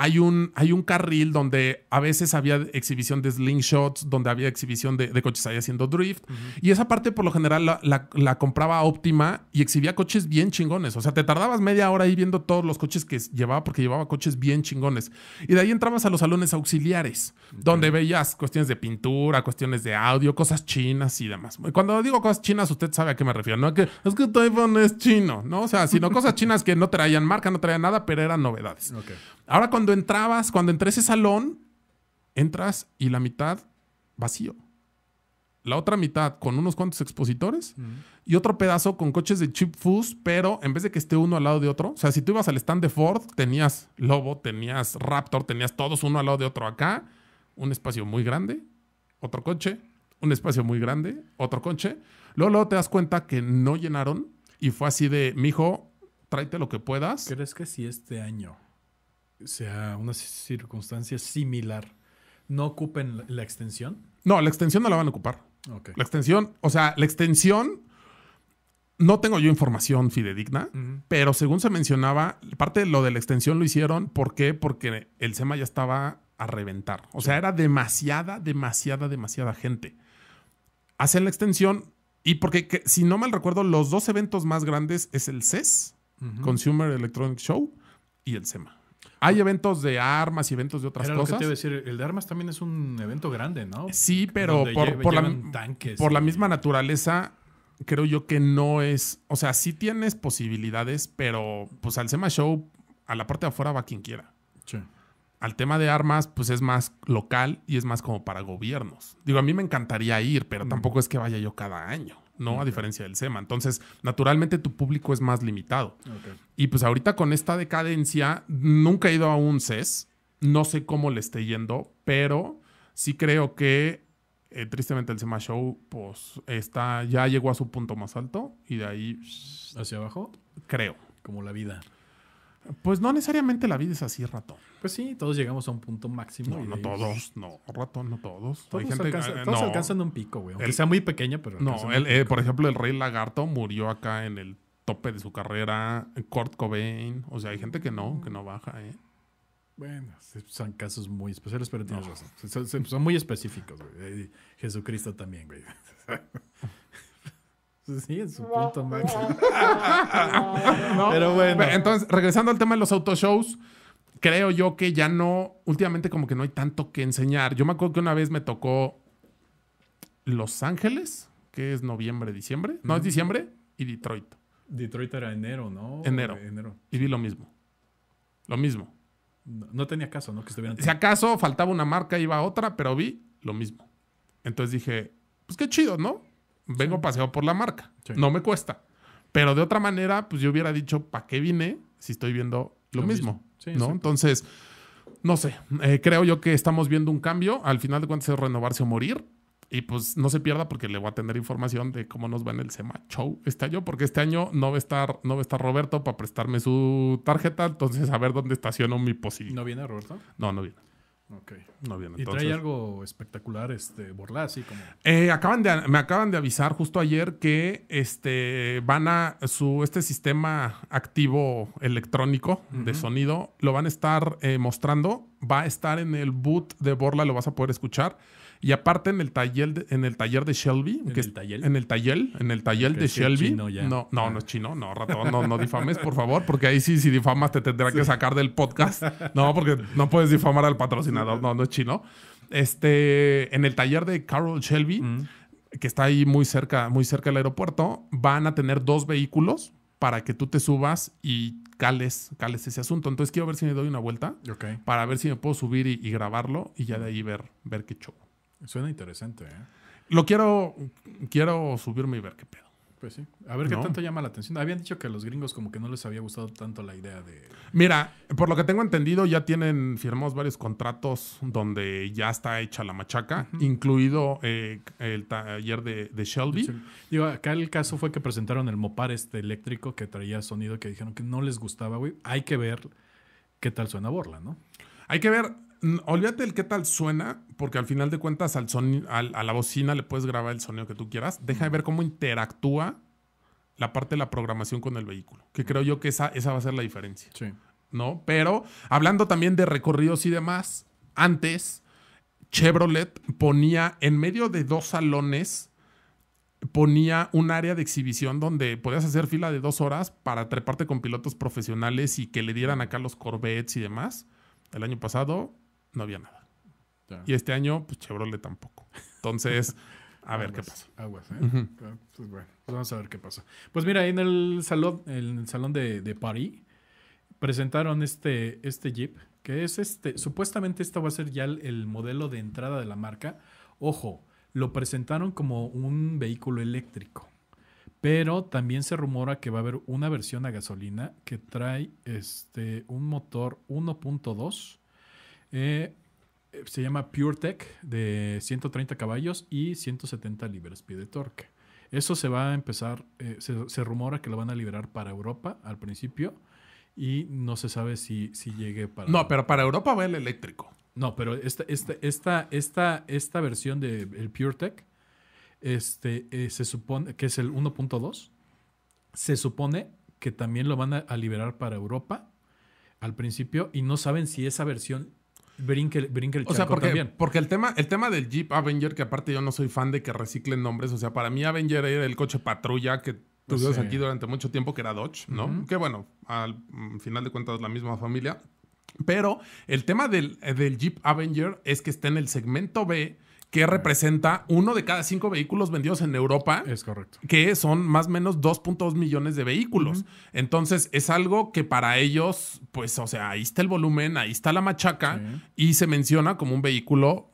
hay un, hay un carril donde a veces había exhibición de slingshots, donde había exhibición de, coches ahí haciendo drift. Y esa parte por lo general la, compraba óptima y exhibía coches bien chingones. O sea, te tardabas media hora ahí viendo todos los coches que llevaba porque llevaba coches bien chingones. Y de ahí entrabas a los salones auxiliares, donde veías cuestiones de pintura, cuestiones de audio, cosas chinas y demás. Cuando digo cosas chinas, usted sabe a qué me refiero. No que es que tu iPhone es chino, ¿no? O sea, sino cosas chinas que no traían marca, no traían nada, pero eran novedades. Ahora cuando entrabas, cuando entré a ese salón, entras y la mitad vacío. La otra mitad con unos cuantos expositores y otro pedazo con coches de chip fuz, pero en vez de que esté uno al lado de otro, o sea, si tú ibas al stand de Ford, tenías Lobo, tenías Raptor, tenías todos uno al lado de otro acá, un espacio muy grande, otro coche, un espacio muy grande, otro coche. Luego, luego te das cuenta que no llenaron y fue así de, mijo, tráete lo que puedas. ¿Crees que sí este año? sea una circunstancia similar, ¿no ocupen la extensión? No, la extensión no la van a ocupar. La extensión, o sea, la extensión, no tengo yo información fidedigna, pero según se mencionaba, parte de lo de la extensión lo hicieron, ¿por qué? Porque el SEMA ya estaba a reventar. O sea, era demasiada, demasiada, demasiada gente. Hacen la extensión y porque, si no mal recuerdo, los dos eventos más grandes es el CES, Consumer Electronic Show, y el SEMA. Hay eventos de armas y eventos de otras cosas. Lo que te decir, el de armas también es un evento grande, ¿no? Sí, pero por, la, misma naturaleza, creo yo que no es. O sea, sí tienes posibilidades, pero pues al SEMA Show, a la parte de afuera va quien quiera. Sí. Al tema de armas, pues es más local y es más como para gobiernos. Digo, a mí me encantaría ir, pero mm. tampoco es que vaya yo cada año. ¿no? A diferencia del SEMA. Entonces, naturalmente tu público es más limitado. Y pues ahorita con esta decadencia, nunca he ido a un CES, no sé cómo le esté yendo, pero sí creo que eh, tristemente el SEMA Show pues está, ya llegó a su punto más alto y de ahí... ¿Hacia abajo? Creo. Como la vida. Pues no necesariamente la vida es así, ratón. Pues sí, todos llegamos a un punto máximo. No, todos, no, ratón, no todos. todos eh, alcanzan un pico, güey. Él sea muy pequeño, pero. No, eh, por ejemplo, el rey lagarto murió acá en el tope de su carrera, Kurt Cobain, o sea, hay gente que no, que no baja, ¿eh? Bueno, son casos muy especiales, pero tienes razón. Son, son, muy específicos, güey. Eh, Jesucristo también, güey. Sí, en su punto máximo. Pero bueno. Entonces, regresando al tema de los autoshows, creo yo que ya no, últimamente como que no hay tanto que enseñar. Yo me acuerdo que una vez me tocó Los Ángeles, que es noviembre, diciembre. No, es diciembre, y Detroit. Detroit era enero, ¿no? Enero. Y vi lo mismo. Lo mismo. No, tenía caso, ¿no? Que estuvieran. Si acaso faltaba una marca, iba otra, pero vi lo mismo. Entonces dije, pues qué chido, ¿no? vengo paseado por la marca. No me cuesta. Pero de otra manera, pues yo hubiera dicho, ¿para qué vine si estoy viendo lo, mismo? ¿no? Entonces, no sé, eh, creo yo que estamos viendo un cambio. Al final de cuentas es renovarse o morir. Y pues no se pierda porque le voy a tener información de cómo nos va en el SEMA Show este año, porque este año no va a estar, no va a estar Roberto para prestarme su tarjeta, entonces a ver dónde estaciono mi posibilidad. ¿No viene Roberto? No, no viene. Ok. No ¿Y trae algo espectacular, este, Borla así como? Eh, acaban de, me acaban de avisar justo ayer que este, van a su, este sistema activo electrónico de sonido, lo van a estar eh, mostrando, va a estar en el boot de Borla, lo vas a poder escuchar. Y aparte en el taller de, en el taller de Shelby, ¿En, que el taller? en el taller, en el taller de Shelby. No, no, ah. no es chino, no, Rato, no, no difames, por favor, porque ahí sí, si difamas te tendrá que sacar del podcast. No, porque no puedes difamar al patrocinador, no, no es chino. Este, en el taller de Carol Shelby, mm. que está ahí muy cerca, muy cerca del aeropuerto, van a tener dos vehículos para que tú te subas y cales, cales ese asunto. Entonces quiero ver si me doy una vuelta para ver si me puedo subir y, grabarlo y ya de ahí ver, ver qué choco. Suena interesante, ¿eh? Lo quiero, quiero subirme y ver qué pedo. Pues sí. A ver qué tanto llama la atención. Habían dicho que a los gringos como que no les había gustado tanto la idea de... Mira, por lo que tengo entendido, ya tienen firmados varios contratos donde ya está hecha la machaca, incluido eh, el taller de, de Shelby. Digo, acá el caso fue que presentaron el Mopar este eléctrico que traía sonido que dijeron que no les gustaba, güey. Hay que ver qué tal suena Borla, ¿no? Hay que ver Mm, olvídate del qué tal suena, porque al final de cuentas al son, a la bocina le puedes grabar el sonido que tú quieras. Deja de ver cómo interactúa la parte de la programación con el vehículo, que creo yo que esa, esa va a ser la diferencia. ¿No? Pero hablando también de recorridos y demás, antes Chevrolet ponía en medio de dos salones ponía un área de exhibición donde podías hacer fila de dos horas para treparte con pilotos profesionales y que le dieran acá los Corvettes y demás. El año pasado no había nada. Y este año, pues Chevrolet tampoco. Entonces, a ver qué pasa. ¿eh? Ah, pues bueno, pues vamos a ver qué pasa. Pues mira, en el salón, en el salón de, de París presentaron este, este Jeep, que es este, supuestamente este va a ser ya el, modelo de entrada de la marca. Ojo, lo presentaron como un vehículo eléctrico, pero también se rumora que va a haber una versión a gasolina que trae este, un motor 1.2 eh, se llama PureTech de 130 caballos y 170 libras-pie de torque. Eso se va a empezar, eh, se, rumora que lo van a liberar para Europa al principio y no se sabe si, si llegue para... No, pero para Europa va el eléctrico. No, pero esta, esta, esta, versión del de, PureTech este, eh, se supone que es el 1.2, se supone que también lo van a liberar para Europa al principio y no saben si esa versión brinque, brinque el O sea, porque, porque el, tema, el tema del Jeep Avenger, que aparte yo no soy fan de que reciclen nombres, o sea, para mí Avenger era el coche patrulla que pues tuvimos aquí durante mucho tiempo, que era Dodge, ¿no? Que bueno, al mm, final de cuentas la misma familia. Pero el tema del, eh, del Jeep Avenger es que está en el segmento B que representa uno de cada cinco vehículos vendidos en Europa. Es correcto. Que son más o menos 2.2 millones de vehículos. Entonces, es algo que para ellos, pues, o sea, ahí está el volumen, ahí está la machaca y se menciona como un vehículo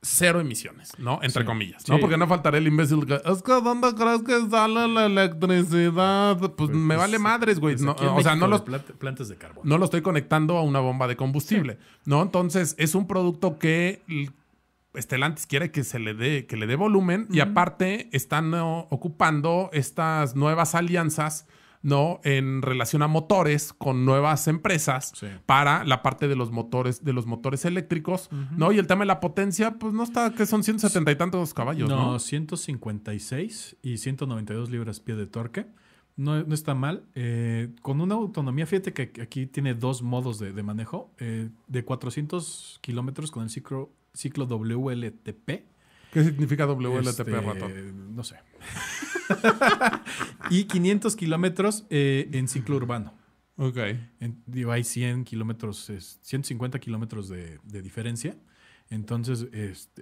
cero emisiones, ¿no? Entre comillas, ¿no? Porque no faltará el imbécil que, es que ¿dónde crees que sale la electricidad? Pues, pues me pues, vale madres, güey. Pues, o sea, no los... de No lo estoy conectando a una bomba de combustible, ¿no? Entonces, es un producto que Estelantes quiere que se le dé, que le dé volumen y aparte están ocupando estas nuevas alianzas, ¿no? En relación a motores con nuevas empresas para la parte de los motores, de los motores eléctricos, ¿no? Y el tema de la potencia, pues no está, que son 170 y tantos caballos, no, 156 y 192 libras-pie de torque. No, no, está mal. Eh, con una autonomía, fíjate que aquí tiene dos modos de, manejo. Eh, de 400 kilómetros con el ciclo ciclo WLTP. ¿Qué significa WLTP, este, Rato? No sé. y 500 kilómetros eh, en ciclo urbano. Ok. hay 100 kilómetros, 150 kilómetros de, diferencia. Entonces,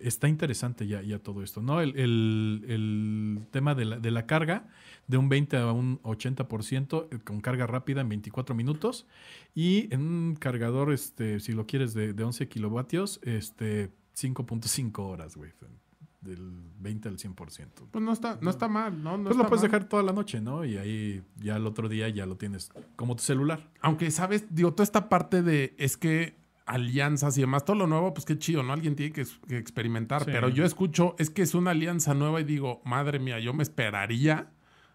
está interesante ya, ya todo esto, ¿no? El, tema de la, carga, de un 20 a un 80%, eh, con carga rápida en 24 minutos. Y en un cargador, este, si lo quieres, de, de 11 kilovatios, este, 5.5 horas, güey. Del 20 al 100%. Pues no está, no está mal, ¿no? no pues lo puedes dejar toda la noche, ¿no? Y ahí ya el otro día ya lo tienes como tu celular. Aunque, ¿sabes? Digo, toda esta parte de es que alianzas y demás, todo lo nuevo, pues qué chido, ¿no? Alguien tiene que, experimentar. Pero yo escucho, es que es una alianza nueva y digo, madre mía, yo me esperaría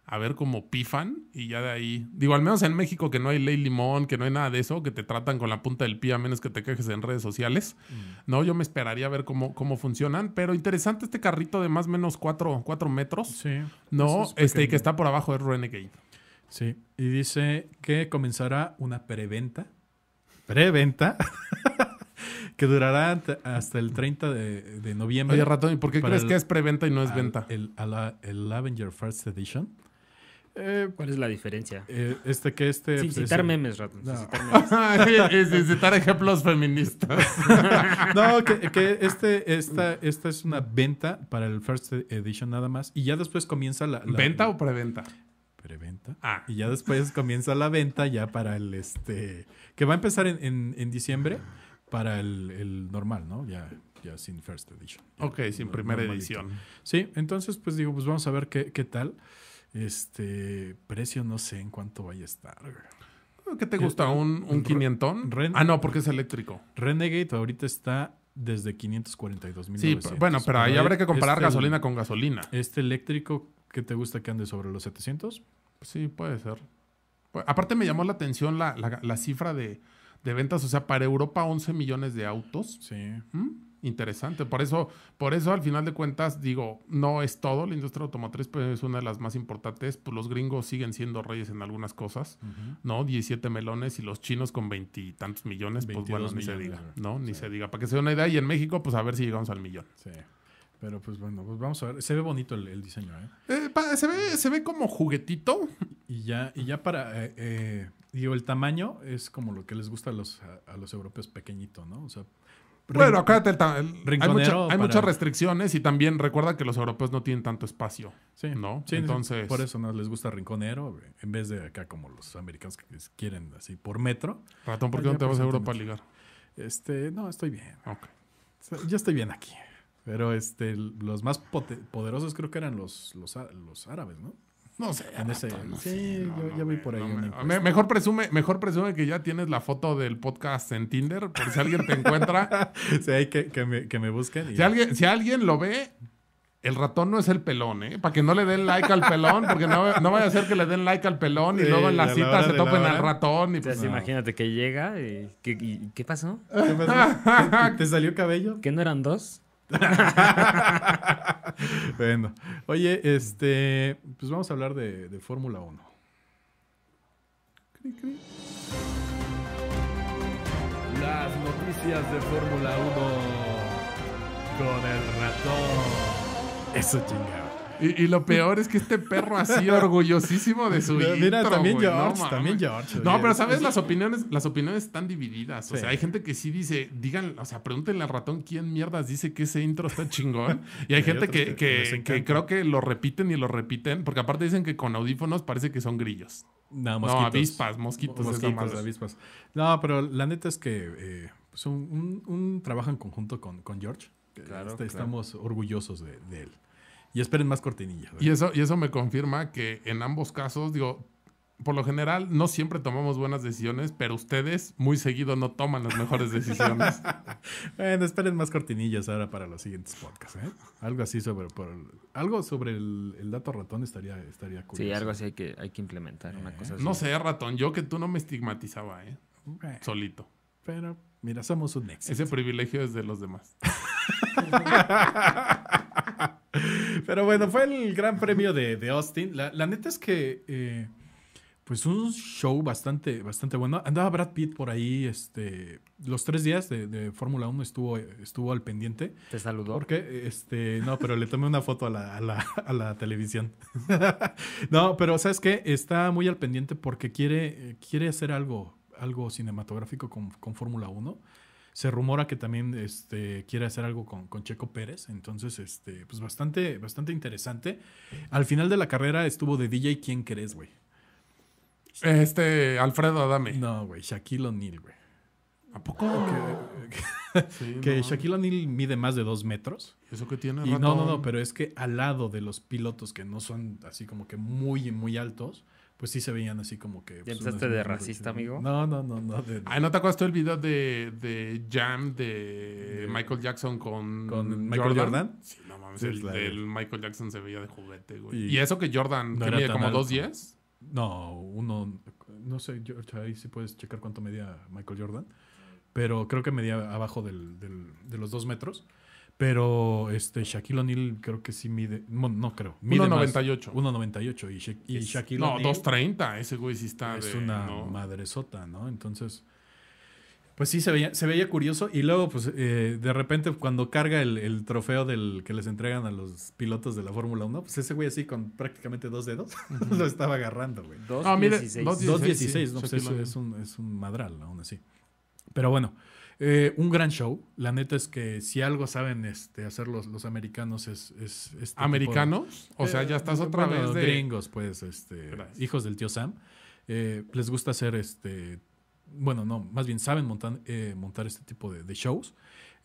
a ver cómo pifan y ya de ahí. Digo, al menos en México que no hay ley limón, que no hay nada de eso, que te tratan con la punta del pie a menos que te quejes en redes sociales. Mm. No, yo me esperaría a ver cómo, cómo funcionan. Pero interesante este carrito de más o menos cuatro metros. Sí. No, este, y que está por abajo es Renegade. Sí. Y dice que comenzará una preventa. Preventa. que durará hasta el 30 de, noviembre. Oye, ratón, ¿y por qué crees que es preventa y no es venta? El, el, el First Edition. Eh, ¿Cuál es la diferencia? Eh, este que este. Sin pues, citar memes, ratón. Sin citar ejemplos feministas. no, que, este, esta, esta es una venta para el first edition nada más. Y ya después comienza la. ¿Venta o preventa? Preventa. Ah. Y ya después comienza la venta ya para el este. Que va a empezar en, en, diciembre para el, normal, ¿no? Ya ya sin first edition. ok, sin primera edición. Sí, entonces pues digo, pues vamos a ver qué, qué tal. Este precio no sé en cuánto vaya a estar. ¿Qué te gusta? Eh, ¿Un, un quinientón? ah, no, porque es eléctrico. Renegade ahorita está desde 542 mil. Sí, bueno, pero ahí habrá que comparar este gasolina con gasolina. ¿Este eléctrico que te gusta que ande sobre los 700? Sí, puede ser. Pues, aparte me llamó la atención la, cifra de, ventas, o sea, para Europa 11 millones de autos. Sí. ¿Mm? Interesante. Por eso, por eso al final de cuentas digo, no es todo. La industria automotriz pues, es una de las más importantes. Pues los gringos siguen siendo reyes en algunas cosas, ¿no? 17 melones y los chinos con veintitantos millones, pues bueno, ni se diga, ¿no? Ni se diga. Para que sea una idea. Y en México, pues a ver si llegamos al millón. Sí. Pero pues bueno, pues vamos a ver. Se ve bonito el, diseño, ¿eh? eh se, ve, se ve como juguetito. Y ya, y ya para... Eh, eh, digo, el tamaño es como lo que les gusta a los, a los europeos pequeñito, ¿no? O sea, bueno, acá hay, muchas restricciones y también recuerda que los europeos no tienen tanto espacio. Sí. ¿No? Entonces. por eso no les gusta rinconero, en vez de acá como los americanos que quieren así por metro. Ratón, ¿por ah, qué no te vas a Europa a ligar? Este, no, estoy bien. Okay. Yo estoy bien aquí. Pero este, los más poderosos creo que eran los, los árabes, ¿no? No sé. sí, yo, voy por ahí. mejor, presume, mejor presume que ya tienes la foto del podcast en Tinder, por si alguien te encuentra. sí, que, que, me, que busquen. si, alguien, si alguien lo ve, el ratón no es el pelón, ¿eh? Para que no le den like al pelón, porque no, vaya a ser que le den like al pelón y luego en la, cita se topen al ratón. Y pues, imagínate que llega y, ¿qué, pasó? ¿Qué pasó? ¿Te salió cabello? ¿Que no eran dos? bueno. Oye, este, pues vamos a hablar de, de Fórmula 1. Las noticias de Fórmula 1 con el ratón. Eso chingado. Y, lo peor es que este perro así orgullosísimo de su Mira, también George, también George. No, pero sabes, las opiniones, las opiniones están divididas. O sea, hay gente que sí dice, digan, o sea, pregúntenle al ratón quién mierdas dice que ese intro está chingón. Y hay gente que, creo que lo repiten y lo repiten, porque aparte dicen que con audífonos parece que son grillos. No, mosquitos. No, avispas, mosquitos. No, pero la neta es que eh, pues, un, en conjunto con, George. Este, claro, Estamos orgullosos de él. Y esperen más cortinillas. Y eso, y eso me confirma que en ambos casos, digo, por lo general no siempre tomamos buenas decisiones, pero ustedes muy seguido no toman las mejores decisiones. bueno, esperen más cortinillas ahora para los siguientes podcasts. ¿eh? Algo así sobre, por, algo sobre el, dato ratón estaría, estaría curioso. Sí, algo así hay que, hay que implementar. una eh, cosa No sé, ratón, yo que tú no me estigmatizaba, ¿eh? Solito. Pero, mira, somos un éxito. Ese privilegio es de los demás. Pero bueno, fue el gran premio de, Austin. La, neta es que, eh, pues un show bastante, bastante bueno. Andaba Brad Pitt por ahí, este, los tres días de, Fórmula 1 estuvo, estuvo al pendiente. ¿Te saludó? Porque, este, no, pero le tomé una foto a la, televisión. no, pero ¿sabes qué? Está muy al pendiente porque quiere, quiere hacer algo, algo cinematográfico con, con Fórmula 1 se rumora que también este, quiere hacer algo con, Checo Pérez. Entonces, este, pues bastante, bastante interesante. Al final de la carrera estuvo de DJ ¿Quién crees, güey? Este, Alfredo Adame. No, güey, Shaquille O'Neal, güey. ¿A poco? Que, Shaquille O'Neal mide más de dos metros. ¿Eso que tiene? Y no, no, no, pero es que al lado de los pilotos que no son así como que muy, muy altos, pues sí se veían así como que. Pues, ¿Ya de racista, amigo? No, no, no, no. ah ¿no te acuerdas tú el video de, de Jam de, Michael Jackson con. ¿Con Michael Jordan? Sí, no mames. el, Michael Jackson se veía de juguete, güey. Y, eso que Jordan, no que mide como 2'10? No, uno. No sé, George, ahí sí puedes checar cuánto medía Michael Jordan. Pero creo que medía abajo del, del, de los dos metros. Pero este Shaquille O'Neal creo que sí mide. no creo. 1.98. 1.98. Y, Shaquille y No, 2.30. Ese güey sí está. Es una madresota, ¿no? Entonces. Pues sí, se veía, se veía curioso. Y luego, pues, eh, de repente, cuando carga el, trofeo del que les entregan a los pilotos de la Fórmula 1, pues ese güey así con prácticamente dos dedos lo estaba agarrando, güey. 2.16. 2.16, ah, no, pues es un, es un madral, aún así. Pero bueno. Eh, un gran show. La neta es que si algo saben este, hacer los, americanos es... Este ¿Americanos? o sea, ya eh, estás otra vez de... Gringos, pues, este, hijos del tío Sam. Eh, les gusta hacer este... Bueno, no, más bien saben montar, montar este tipo de, shows.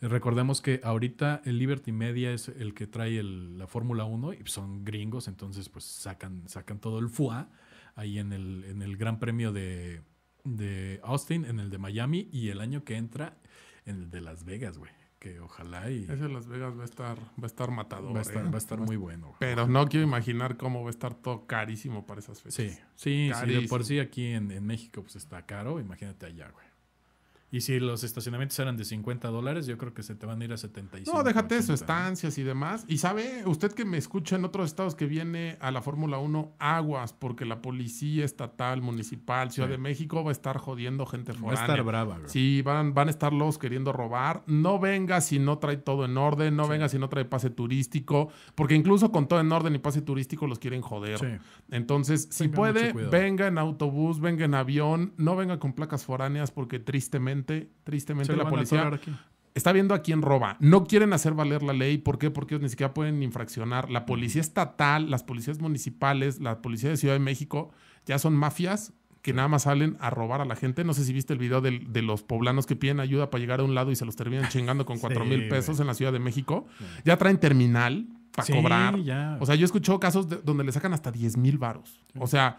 Recordemos que ahorita el Liberty Media es el que trae la Fórmula 1 y son gringos, entonces pues sacan, sacan todo el FUA ahí en el, en el Gran Premio de, de Austin, en el de Miami y el año que entra en el de Las Vegas, güey. Que ojalá y. Ese de Las Vegas va a estar, va a estar matador. Va a estar, ¿eh? va a estar muy bueno, Pero no quiero imaginar cómo va a estar todo carísimo para esas fechas. Sí, sí, sí por sí aquí en, en México pues está caro. Imagínate allá, güey. Y si los estacionamientos eran de 50 dólares, yo creo que se te van a ir a 75. No, déjate eso, estancias y demás. Y sabe, usted que me escucha en otros estados que viene a la Fórmula 1, aguas, porque la policía estatal, municipal, Ciudad de México va a estar jodiendo gente foránea. Va a estar brava, Sí, van, van a estar los queriendo robar. No venga si no trae todo en orden, no venga si no trae pase turístico, porque incluso con todo en orden y pase turístico los quieren joder. Entonces, si puede, venga en autobús, venga en avión, no venga con placas foráneas, porque tristemente tristemente, la policía está viendo a quién roba. No quieren hacer valer la ley. ¿Por qué? Porque ni siquiera pueden infraccionar. La policía estatal, las policías municipales, la policía de Ciudad de México ya son mafias que nada más salen a robar a la gente. No sé si viste el video de, los poblanos que piden ayuda para llegar a un lado y se los terminan chingando con cuatro mil pesos en la Ciudad de México. Ya traen terminal para cobrar. O sea, yo escucho casos donde le sacan hasta 10 mil varos. O sea,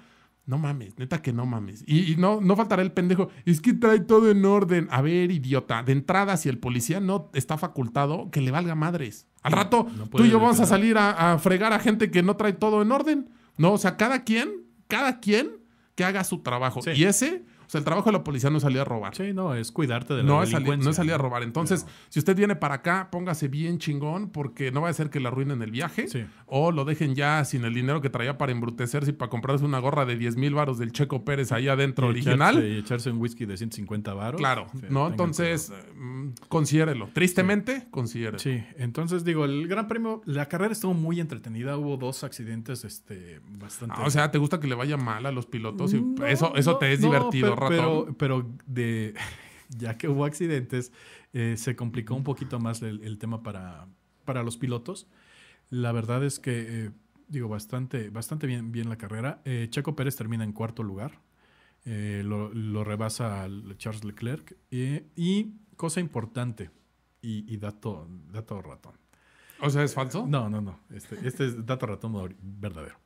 no mames, neta que no mames. Y, no, no faltará el pendejo. Es que trae todo en orden. A ver, idiota. De entrada, si el policía no está facultado, que le valga madres. Al rato, tú y yo vamos a salir a, fregar a gente que no trae todo en orden. No, o sea, cada quien, cada quien que haga su trabajo. Y ese o sea, el trabajo de la policía no es salir a robar. Sí, no, es cuidarte de la no Es no es salir a robar. Entonces, si usted viene para acá, póngase bien chingón porque no va a ser que le arruinen el viaje sí. o lo dejen ya sin el dinero que traía para embrutecerse y para comprarse una gorra de 10 mil varos del Checo Pérez ahí adentro original. y echarse un whisky de 150 varos. Claro, ¿no? Entonces, mm, considérelo. Tristemente, considérelo. Sí, entonces digo, el Gran Premio, la carrera estuvo muy entretenida. Hubo dos accidentes este, bastante... Ah, o sea, ¿te gusta que le vaya mal a los pilotos? y eso, eso te es divertido, pero, pero de, ya que hubo accidentes, eh, se complicó un poquito más el, tema para, para, los pilotos. La verdad es que, eh, digo, bastante, bastante bien, bien la carrera. Eh, Chaco Pérez termina en cuarto lugar. Lo, rebasa Charles Leclerc. y cosa importante, y, dato, dato ratón. ¿O sea, es falso? No, no, no. este, este es dato ratón verdadero.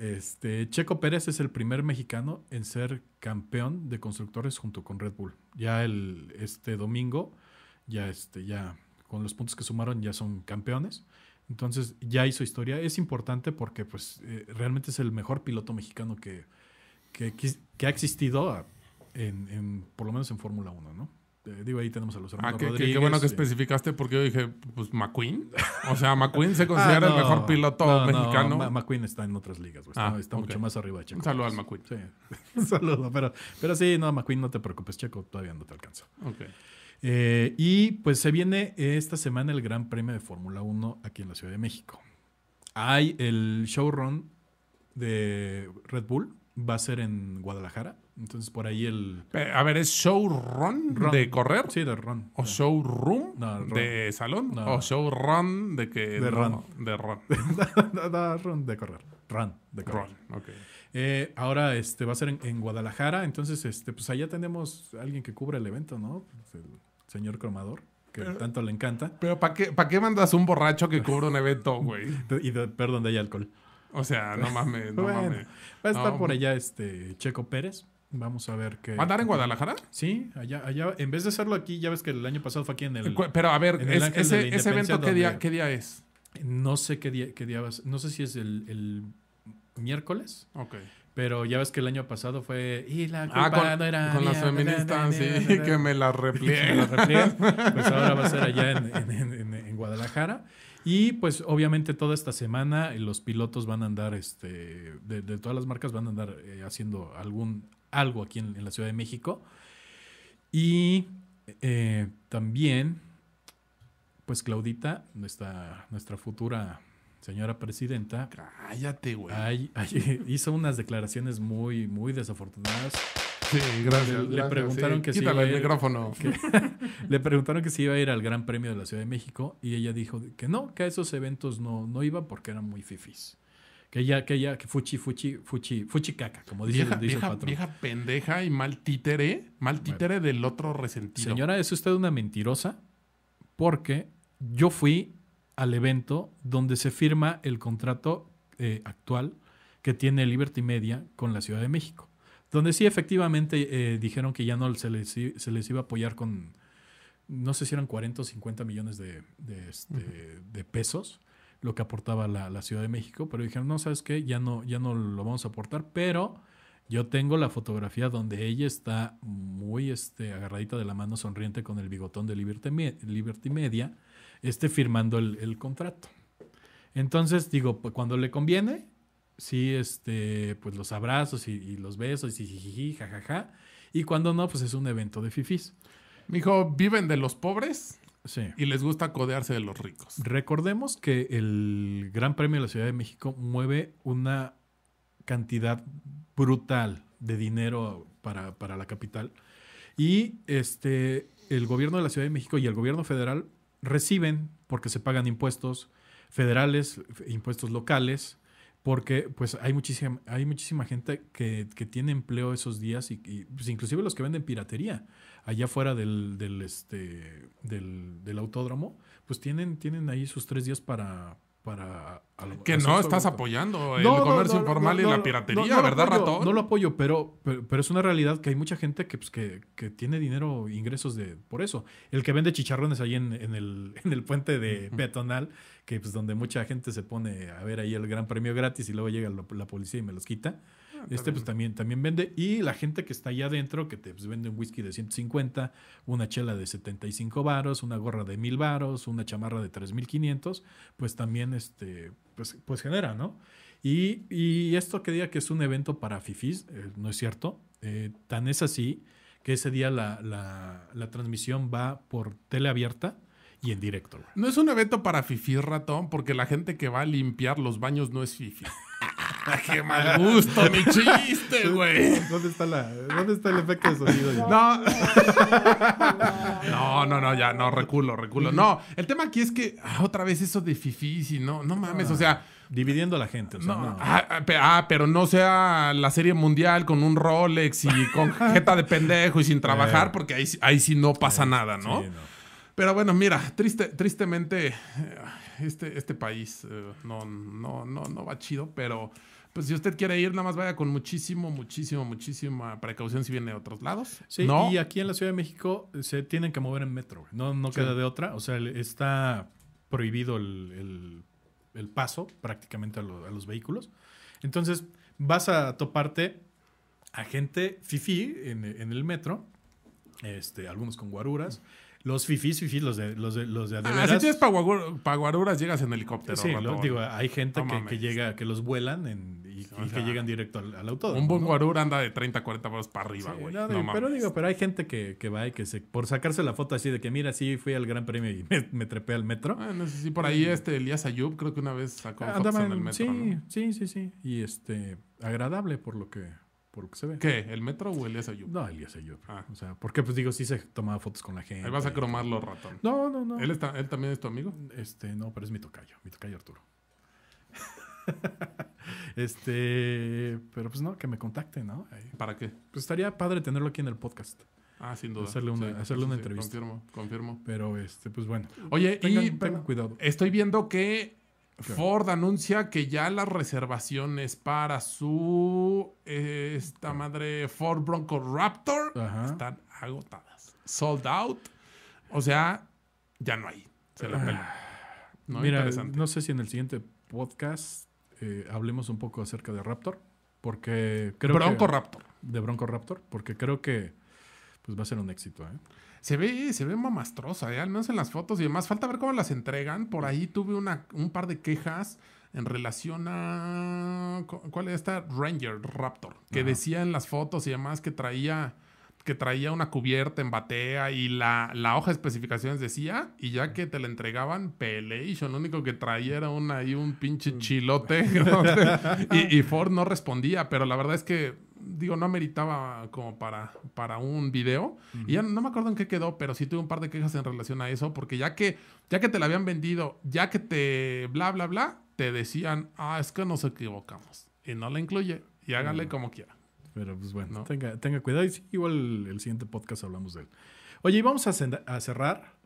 Este, Checo Pérez es el primer mexicano en ser campeón de constructores junto con Red Bull. Ya el, este domingo, ya, este, ya con los puntos que sumaron, ya son campeones. Entonces ya hizo historia. Es importante porque pues, eh, realmente es el mejor piloto mexicano que, que, ha existido en, por lo menos en Fórmula 1, ¿no? Este, digo, ahí tenemos a los hermanos. Ah, qué, bueno que eh. especificaste porque yo dije, pues McQueen. O sea, McQueen se ah, considera el mejor piloto mexicano. McQueen está en otras ligas, está ah, mucho más arriba de Checo. Un saludo al McQueen. Sí, un saludo. Pero, pero sí, no, McQueen, no te preocupes, Checo, todavía no te alcanza. Eh, y pues se viene esta semana el Gran Premio de Fórmula 1 aquí en la Ciudad de México. Hay el showrun de Red Bull, va a ser en Guadalajara. Entonces por ahí el... Eh, a ver, ¿es show run. de correr? Sí, de run. ¿O show de salón? No. ¿O showrun de que... De run. De run. de correr. Run de correr. Run. Okay. Eh, ahora este, va a ser en, Guadalajara, entonces este, pues allá tenemos a alguien que cubre el evento, ¿no? Pues el señor Cromador que tanto le encanta. Pero ¿para qué, ¿pa qué mandas un borracho que cubre un evento, güey? y de, perdón, de ahí alcohol. O sea, no mames, no mames. Va a estar por allá este Checo Pérez. Vamos a ver qué. ¿Va a dar en Guadalajara? Sí, allá, allá. En vez de hacerlo aquí, ya ves que el año pasado fue aquí en el. Pero a ver, ese, evento, ¿qué día, es? No sé qué día, qué día vas. No sé si es el, miércoles. Ok. Pero ya ves que el año pasado fue. Y la ah, con, era. Con las feministas, sí, que me la repliegan. pues ahora va a ser allá en, Guadalajara. Y pues obviamente toda esta semana eh, los pilotos van a andar, este, de, todas las marcas van a andar eh, haciendo algún algo aquí en, la Ciudad de México. Y eh, también, pues Claudita, nuestra, nuestra futura señora presidenta. Cállate, güey. hizo unas declaraciones muy, muy desafortunadas. Sí, Le, preguntaron que si iba le preguntaron que si iba a ir al Gran Premio de la Ciudad de México y ella dijo que no, que a esos eventos no, no iba porque eran muy fifis. Que ella, que ella, que fuchi, fuchi, fuchi, fuchi caca, como dice, vieja, el Vieja pendeja y mal títere, mal títere del otro resentido. Señora, es usted una mentirosa porque yo fui al evento donde se firma el contrato eh, actual que tiene Liberty Media con la Ciudad de México. Donde sí efectivamente eh, dijeron que ya no se les, iba a apoyar con, no sé si eran 40 o 50 millones de, de este, pesos lo que aportaba la, Ciudad de México, pero dijeron, no, ¿sabes qué? Ya no, ya no lo vamos a aportar, pero yo tengo la fotografía donde ella está muy este, agarradita de la mano, sonriente con el bigotón de Liberty, Liberty Media, este firmando el, contrato. Entonces, digo, cuando le conviene, sí, este, pues los abrazos y, los besos y jajaja. Y cuando no, pues es un evento de fifis. dijo, ¿viven de los pobres? Y les gusta codearse de los ricos. Recordemos que el Gran Premio de la Ciudad de México mueve una cantidad brutal de dinero para, la capital. Y este, el gobierno de la Ciudad de México y el gobierno federal reciben, porque se pagan impuestos federales, impuestos locales, porque pues hay muchísima, hay muchísima gente que, tiene empleo esos días y, pues, inclusive los que venden piratería allá afuera del, del, este, del, autódromo, pues tienen, tienen ahí sus tres días para, para que no estás apoyando el comercio informal y la piratería, ¿verdad, ratón? No lo apoyo, pero, pero, es una realidad que hay mucha gente que, pues, que, tiene dinero, ingresos de por eso. El que vende chicharrones ahí en, en, el, puente de betonal que pues donde mucha gente se pone a ver ahí el gran premio gratis y luego llega la policía y me los quita. Ah, este pues también, también vende. Y la gente que está allá adentro, que te pues, vende un whisky de 150, una chela de 75 varos, una gorra de 1000 varos, una chamarra de 3500, pues también este, pues, pues genera, ¿no? Y, esto que diga que es un evento para fifis, eh, no es cierto. Eh, tan es así que ese día la, transmisión va por teleabierta y en directo. No es un evento para fifís, ratón, porque la gente que va a limpiar los baños no es fifi qué mal gusto, mi chiste, güey. ¿Dónde está, la, ¿Dónde está el efecto de sonido? No. no, no, no, ya, no, reculo, reculo. No, el tema aquí es que ah, otra vez eso de Fifi, y no, no mames, o sea. Ah, dividiendo a la gente, o sea, no. Ah, ah, pero no sea la serie mundial con un Rolex y con jeta de pendejo y sin trabajar, eh. porque ahí, ahí sí no pasa eh, nada, ¿no? Sí, no. Pero bueno, mira, triste, tristemente eh, este, este, país eh, no, no, no, va chido, pero pues si usted quiere ir, nada más vaya con muchísimo, muchísimo, muchísima precaución si viene de otros lados. y aquí en la Ciudad de México eh, se tienen que mover en metro, no, no queda de otra. O sea, está prohibido el, paso prácticamente a, a, los vehículos. Entonces vas a toparte a gente fifi en, en el metro, este, algunos con guaruras. Los fifís, fifís, los de, los de, los de, adeveras. Ah, tienes paguaruras, llegas en helicóptero. Sí, digo, hay gente que, llega, que los vuelan en, y, que llegan directo al, auto autódromo. Un buen guarura anda de 30, 40 pesos para arriba, güey. pero digo, pero hay gente que, va y que se, por sacarse la foto así de que mira, sí fui al Gran Premio y me, trepé al metro. Ah, sí, por ahí este Elías Ayub creo que una vez sacó fotos en el metro. Sí, sí, sí, sí. Y este, agradable por lo que se ve. ¿Qué? ¿El metro o Elías Ayub? No, Elías Ayub. Ah. O sea, porque pues digo, sí se tomaba fotos con la gente. Ahí vas a cromarlo, ratón. No, no, no. ¿Él, está, ¿Él también es tu amigo? Este, no, pero es mi tocayo, mi tocayo Arturo. este, pero pues no, que me contacte, ¿no? ¿Para qué? Pues estaría padre tenerlo aquí en el podcast. Ah, sin duda. Hacerle una, una entrevista. Confirmo, confirmo. Pero este, pues bueno. Oye, y cuidado. Estoy viendo que Ford anuncia que ya las reservaciones para su esta madre Ford Bronco Raptor están agotadas. Sold out. O sea, ya no hay. Se la No, Mira, no sé si en el siguiente podcast eh, hablemos un poco acerca de Raptor. Porque creo Bronco Raptor. De Bronco Raptor. Porque creo que pues, va a ser un éxito. ¿eh? se ve, se ve mamastrosa, ¿eh? al menos en las fotos y demás. Falta ver cómo las entregan. Por ahí tuve una, un par de quejas en relación a. ¿Cuál es esta? Ranger Raptor. Que decía en las fotos y demás que traía que traía una cubierta en batea y la, hoja de especificaciones decía, y ya que te la entregaban, Pelation, lo único que traía era una, ahí un pinche mm. chilote. y Ford no respondía, pero la verdad es que digo, no ameritaba como para, para un video. Y ya no me acuerdo en qué quedó, pero sí tuve un par de quejas en relación a eso, porque ya que, ya que te la habían vendido, ya que te bla, bla, bla, te decían, ah, es que nos equivocamos. Y no la incluye. Y háganle mm. como quiera. Pero pues bueno, tenga, tenga cuidado. Y igual el siguiente podcast hablamos de él. Oye, y vamos a, cerrar.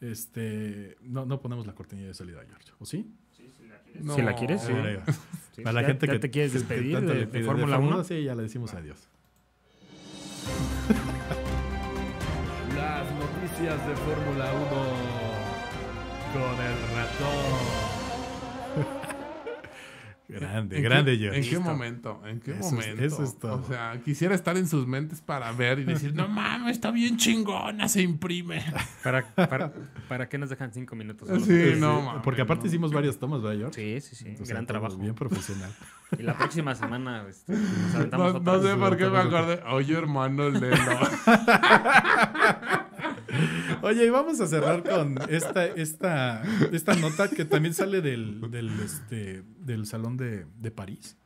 Este, no, no ponemos la cortinilla de salida, George. ¿O sí? Sí, si la quieres. Si la quieres, sí. Para la gente que te quieres despedir de, Fórmula 1. Sí, ya le decimos adiós. Las noticias de Fórmula 1 con el ratón. Grande, grande George ¿En qué momento? ¿En qué momento? Es, eso es todo. O sea, quisiera estar en sus mentes para ver y decir, no mames, está bien chingona, se imprime. ¿Para, para, para qué nos dejan cinco minutos? Sí, no mames, Porque aparte hicimos varias tomas, ¿verdad, George? Sí, sí, sí. Gran trabajo. Bien profesional. Y la próxima semana este, nos aventamos no, otra. No sé por qué me acordé. Oye, hermano, Lelo. Oye, y vamos a cerrar con esta, esta, esta nota que también sale del, del, este, Salón de, París,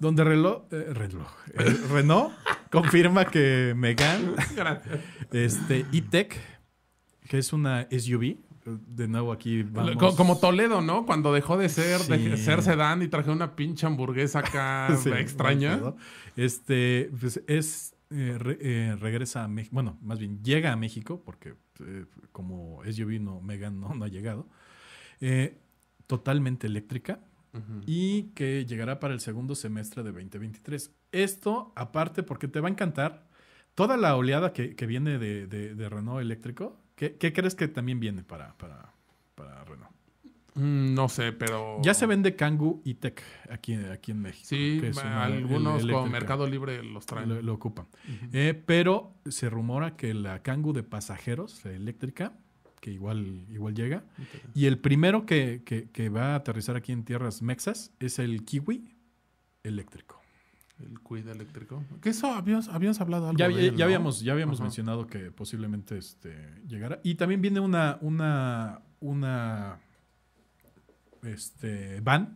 donde reloj, eh, eh, Renault confirma que Megan este, y que es una SUV, de nuevo aquí Como, Toledo, ¿no? Cuando dejó de ser, de ser sedán y traje una pinche hamburguesa acá extraña. Este, pues, es eh, eh, regresa a México, bueno, más bien llega a México, porque eh, como es no, Megan no, ha llegado, totalmente eléctrica y que llegará para el segundo semestre de 2023. Esto aparte porque te va a encantar toda la oleada que, viene de, Renault eléctrico. ¿Qué, crees que también viene para, para Renault? Mm, no sé, pero. Ya se vende Kangu y Tech aquí, aquí en México. Sí, algunos con Mercado Libre los traen. Lo, ocupan. Eh, pero se rumora que la Kangu de pasajeros, la eléctrica, que igual, igual llega. Y el primero que, que, va a aterrizar aquí en tierras mexas es el Kiwi eléctrico. El kiwi eléctrico. Que eso habíamos, habíamos hablado algo. Ya, ya habíamos, ya habíamos mencionado que posiblemente este, llegara. Y también viene una, una, una este, van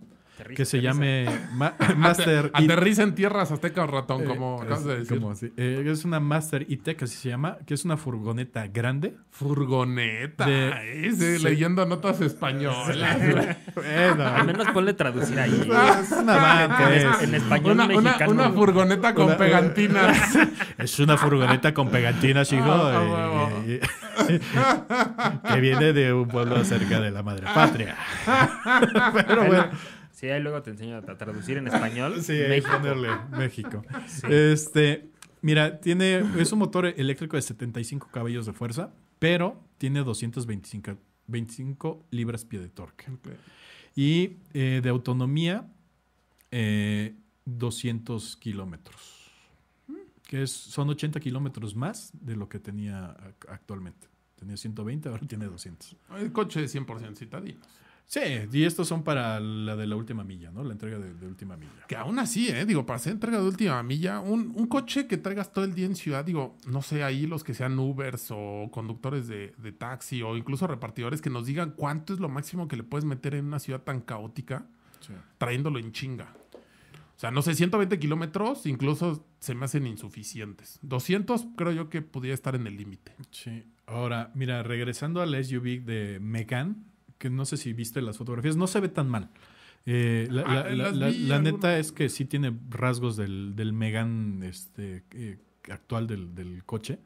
que se llame Master. aterriza en tierras aztecas, ratón, eh, como acabas de decir. así. Eh, es una Master IT, que así se llama, que es una furgoneta grande. Furgoneta. sí. leyendo notas españolas. bueno. Al menos ponle traducir ahí. es una van, ah, En español una, Una, furgoneta con eh, pegantinas. es una furgoneta con pegantinas, hijo. Ah, ah, que viene de un pueblo cerca de la madre patria. Pero bueno. Sí, ahí luego te enseño a traducir en español. Sí, México. ponerle México. Este, mira, tiene, es un motor eléctrico de 75 caballos de fuerza, pero tiene 225 25 libras pie de torque. Y eh, de autonomía, 200 eh, kilómetros es, son 80 kilómetros más de lo que tenía actualmente. Tenía 120, ahora tiene 200. El coche de 100% citadinos. Sí, y estos son para la de la última milla, ¿no? La entrega de, última milla. Que aún así, ¿eh? Digo, para ser entrega de última milla, un, coche que traigas todo el día en ciudad, digo, no sé, ahí los que sean Ubers o conductores de, taxi o incluso repartidores que nos digan cuánto es lo máximo que le puedes meter en una ciudad tan caótica, traiéndolo trayéndolo en chinga. O sea, no sé, 120 kilómetros incluso se me hacen insuficientes. 200 creo yo que podría estar en el límite. Sí. Ahora, mira, regresando al SUV de Megan, que no sé si viste las fotografías, no se ve tan mal. Eh, ah, la, la, neta es que sí tiene rasgos del, del Megan este, eh, actual del, del coche.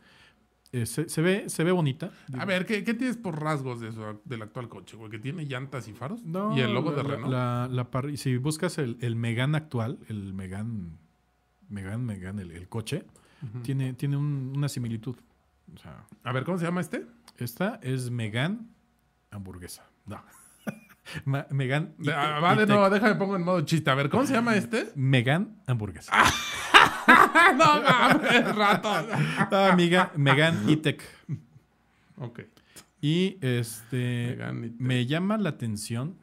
Eh, se, ve, se ve bonita. A ver, ¿qué, ¿qué, tienes por rasgos de del actual coche, porque ¿Que tiene llantas y faros? y el logo de Renault. La, la, si buscas el, el Megan actual, el Megan, Megan, Megan, el, el coche, tiene, tiene una similitud. a ver, ¿cómo se llama este? Esta es Megan hamburguesa. No. Megan. vale, no, déjame pongo en modo chiste. A ver, ¿cómo se llama este? Megan hamburguesa. no, ratos. Ah, amiga, Megan Itek. Ok. Y este. Me llama la atención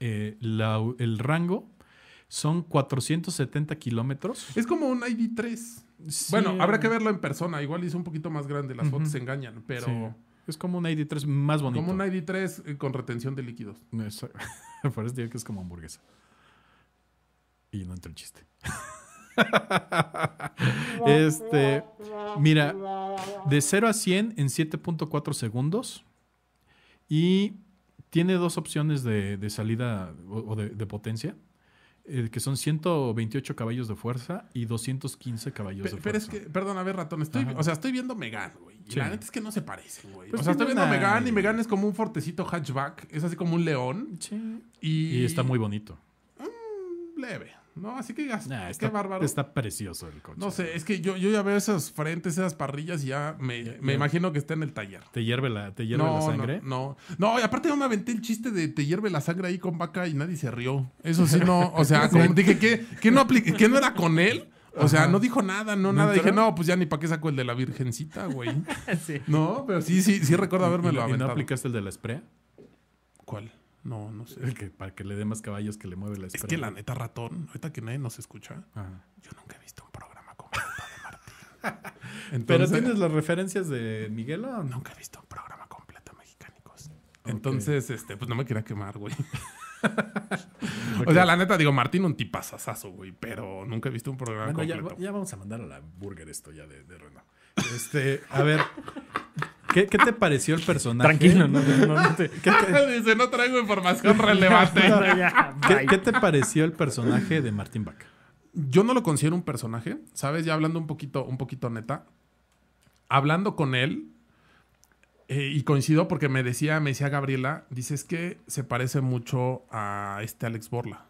eh, el rango. Son 470 kilómetros. Es como un ID3. Bueno, habrá que verlo en persona. Igual hizo un poquito más grande. Las fotos se engañan, pero. Es como un ID3 más bonito. Como un ID3 eh, con retención de líquidos. por eso que es como hamburguesa. Y no entra el chiste. este, mira, de 0 a 100 en 7.4 segundos y tiene dos opciones de, salida o, de, potencia. Eh, que son 128 caballos de fuerza y 215 caballos de fuerza. perdón, a ver, ratón, estoy, o sea, estoy viendo Megan, güey. La neta es que no se parecen, güey. Pues o sea, estoy viendo Megan y Megan es como un fortecito hatchback, es así como un león. Y... está muy bonito. Mm, leve. No, así que digas, está, qué bárbaro. Está precioso el coche. No sé, es que yo, ya veo esas frentes, esas parrillas y ya me, me imagino que está en el taller. ¿Te hierve la, te hierve la sangre? No, no, y aparte yo me aventé el chiste de te hierve la sangre ahí con vaca y nadie se rió. Eso sí no, o sea, dije, ¿qué, no no era con él? O sea, no dijo nada, no, nada. Dije, no, pues ya ni para qué saco el de la virgencita, güey. No, pero sí, sí, sí recuerdo haberme lo aventado. ¿Y no aplicaste el de la sprea? ¿Cuál? No, no sé. para que le dé más caballos que le mueve la espalda. Es que la neta, ratón, ahorita que nadie nos escucha, yo nunca he visto un programa completo de Martín. ¿Pero tienes las referencias de Miguel Miguelo? Nunca he visto un programa completo mexicánicos. Entonces, este, pues no me quiera quemar, güey. O sea, la neta, digo, Martín un tipazazazo, güey, pero nunca he visto un programa completo. Ya, vamos a mandar a la burger esto ya de, de Renault. Este, a ver, ¿Qué, te pareció el personaje? Tranquilo, no, no, te... Dice, no traigo información relevante. ¿Qué, te pareció el personaje de Martín Baca? Yo no lo considero un personaje, ¿sabes? Ya hablando un poquito, un poquito neta. Hablando con él, eh, y coincido porque me decía, me decía Gabriela, dices que se parece mucho a este Alex Borla.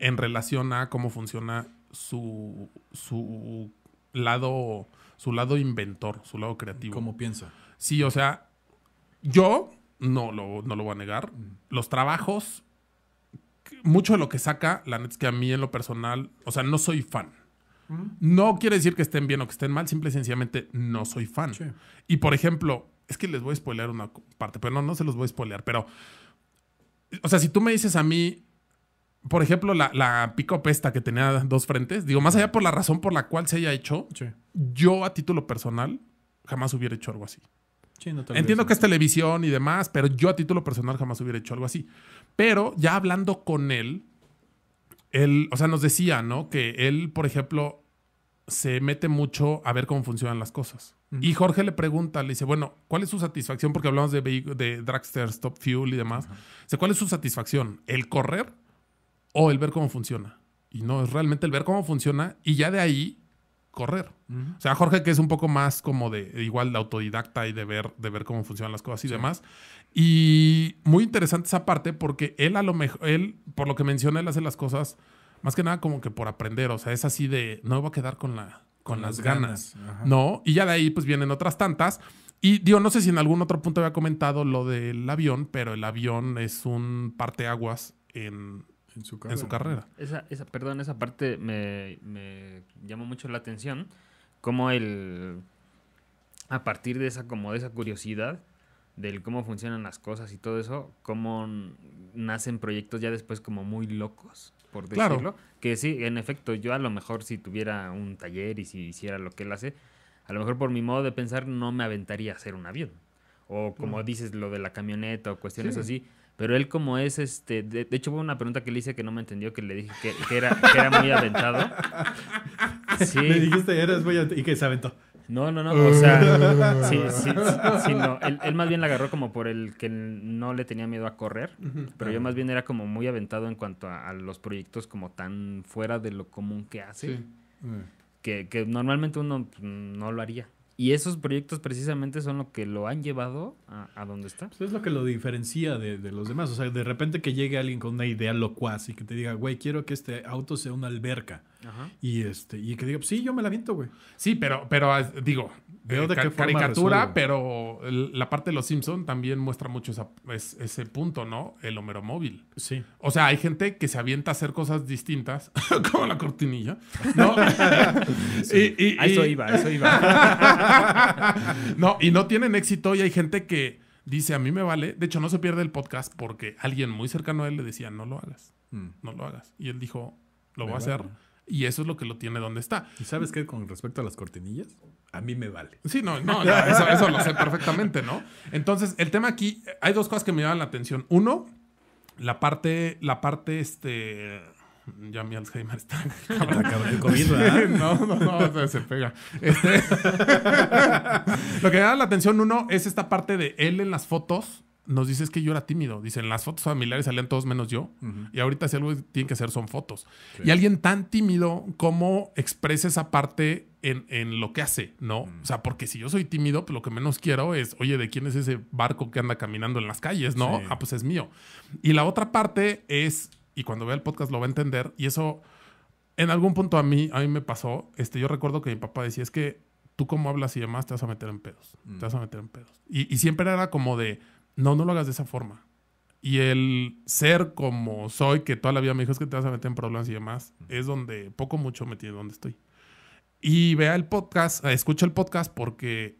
En relación a cómo funciona su, su lado, su lado inventor, su lado creativo. ¿Cómo piensa? Sí, o sea, yo no lo, no lo voy a negar. Los trabajos, mucho de lo que saca, la neta es que a mí en lo personal, o sea, no soy fan. No quiere decir que estén bien o que estén mal, simple y sencillamente no soy fan. Y por ejemplo, es que les voy a spoilear una parte, pero no, no se los voy a spoilear, pero. O sea, si tú me dices a mí, por ejemplo, la, la pico pesta que tenía dos frentes, digo, más allá por la razón por la cual se haya hecho, yo a título personal jamás hubiera hecho algo así. Entiendo que es televisión y demás, pero yo a título personal jamás hubiera hecho algo así. Pero ya hablando con él, él, o sea, nos decía, ¿no? Que él, por ejemplo, se mete mucho a ver cómo funcionan las cosas. Y Jorge le pregunta, le dice, bueno, ¿cuál es su satisfacción? Porque hablamos de, de dragsters, top fuel y demás. Uh ¿Cuál es su satisfacción? ¿El correr o el ver cómo funciona? Y no, es realmente el ver cómo funciona. Y ya de ahí correr. O sea, Jorge que es un poco más como de igual de autodidacta y de ver, de ver cómo funcionan las cosas y demás. Y muy interesante esa parte porque él a lo mejor, él, por lo que menciona, él hace las cosas más que nada como que por aprender. O sea, es así de, no me voy a quedar con la... Con, las, ganas, ganas. ¿no? Y ya de ahí pues vienen otras tantas. Y digo, no sé si en algún otro punto había comentado lo del avión, pero el avión es un parteaguas en, en su carrera. Esa, esa, perdón, esa parte me, me llamó mucho la atención. Como el. A partir de esa, como de esa curiosidad del cómo funcionan las cosas y todo eso, cómo nacen proyectos ya después como muy locos, por decirlo. Que sí, en efecto, yo a lo mejor si tuviera un taller y si hiciera lo que él hace, a lo mejor por mi modo de pensar no me aventaría a hacer un avión. O como dices, lo de la camioneta o cuestiones así pero él como es, este, de, hecho hubo una pregunta que le hice que no me entendió, que le dije que, era, era muy aventado. Sí. Le dijiste, eras muy aventado, y que se aventó. No, no, no, o sea, sí, sí, Él, más bien la agarró como por el que no le tenía miedo a correr, pero yo más bien era como muy aventado en cuanto a, los proyectos como tan fuera de lo común que hace, que normalmente uno pues, no lo haría. Y esos proyectos precisamente son lo que lo han llevado a, donde está. Eso pues es lo que lo diferencia de, de, los demás. O sea, de repente que llegue alguien con una idea locuaz y que te diga, güey, quiero que este auto sea una alberca. Y este, y que digo sí, yo me la viento, güey. Sí, pero, pero ah, digo, veo eh, de caricatura, pero la parte de los Simpson también muestra mucho ese punto, ¿no? El Homero móvil. Sí. O sea, hay gente que se avienta a hacer cosas distintas, como la cortinilla, ¿no? eso iba, eso iba. no, y no tienen éxito y hay gente que dice, a mí me vale. De hecho, no se pierde el podcast porque alguien muy cercano a él le decía, no lo hagas, mm. no lo hagas. Y él dijo, lo voy a hacer. Y eso es lo que lo tiene donde está. ¿Y sabes qué? Con respecto a las cortinillas, a mí me vale. Sí, no, no, eso, lo sé perfectamente, ¿no? Entonces, el tema aquí, hay dos cosas que me llaman la atención. Uno, la parte, la parte, este, ya mi Alzheimer está... no, no, no, se, pega. Este, lo que me llama la atención, uno, es esta parte de él en las fotos nos dices que yo era tímido. Dicen, las fotos familiares salían todos menos yo. Y ahorita si algo tienen que hacer son fotos. Y alguien tan tímido, ¿cómo expresa esa parte en, en lo que hace? ¿No? O sea, porque si yo soy tímido, pues lo que menos quiero es, oye, ¿de quién es ese barco que anda caminando en las calles? ¿No? Ah, pues es mío. Y la otra parte es, y cuando vea el podcast lo va a entender, y eso en algún punto a mí, a mí me pasó, este, yo recuerdo que mi papá decía, es que tú como hablas y demás te vas a meter en pedos, te vas a meter en pedos. y siempre era como de no, no lo hagas de esa forma. Y el ser como soy, que toda la vida me dijo es que te vas a meter en problemas y demás, es donde poco mucho me tiene donde estoy. Y vea el podcast, eh, escucha el podcast porque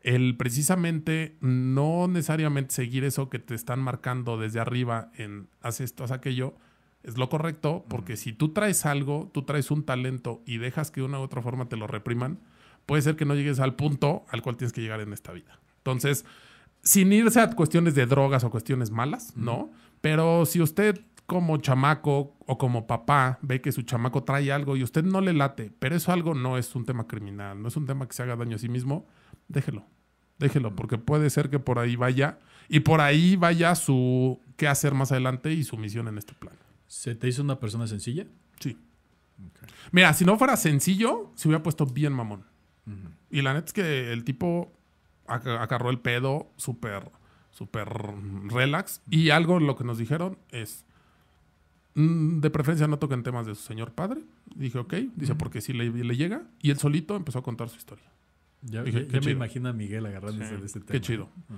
el precisamente no necesariamente seguir eso que te están marcando desde arriba en haz esto, haz aquello, es lo correcto, porque si tú traes algo, tú traes un talento y dejas que de una u otra forma te lo repriman, puede ser que no llegues al punto al cual tienes que llegar en esta vida. Entonces, sin irse a cuestiones de drogas o cuestiones malas, ¿no? Pero si usted como chamaco o como papá ve que su chamaco trae algo y usted no le late, pero eso algo no es un tema criminal, no es un tema que se haga daño a sí mismo, déjelo, déjelo, porque puede ser que por ahí vaya y por ahí vaya su qué hacer más adelante y su misión en este plan. ¿Se te hizo una persona sencilla? Sí. Mira, si no fuera sencillo, se hubiera puesto bien mamón. Y la neta es que el tipo agarró el pedo súper, súper relax. Y algo lo que nos dijeron es, mm, de preferencia no toquen temas de su señor padre. Dije, ok, dice, porque si le, le, llega. Y él solito empezó a contar su historia. Ya, me imagino a Miguel agarrándose de este tema. Qué chido. Ah.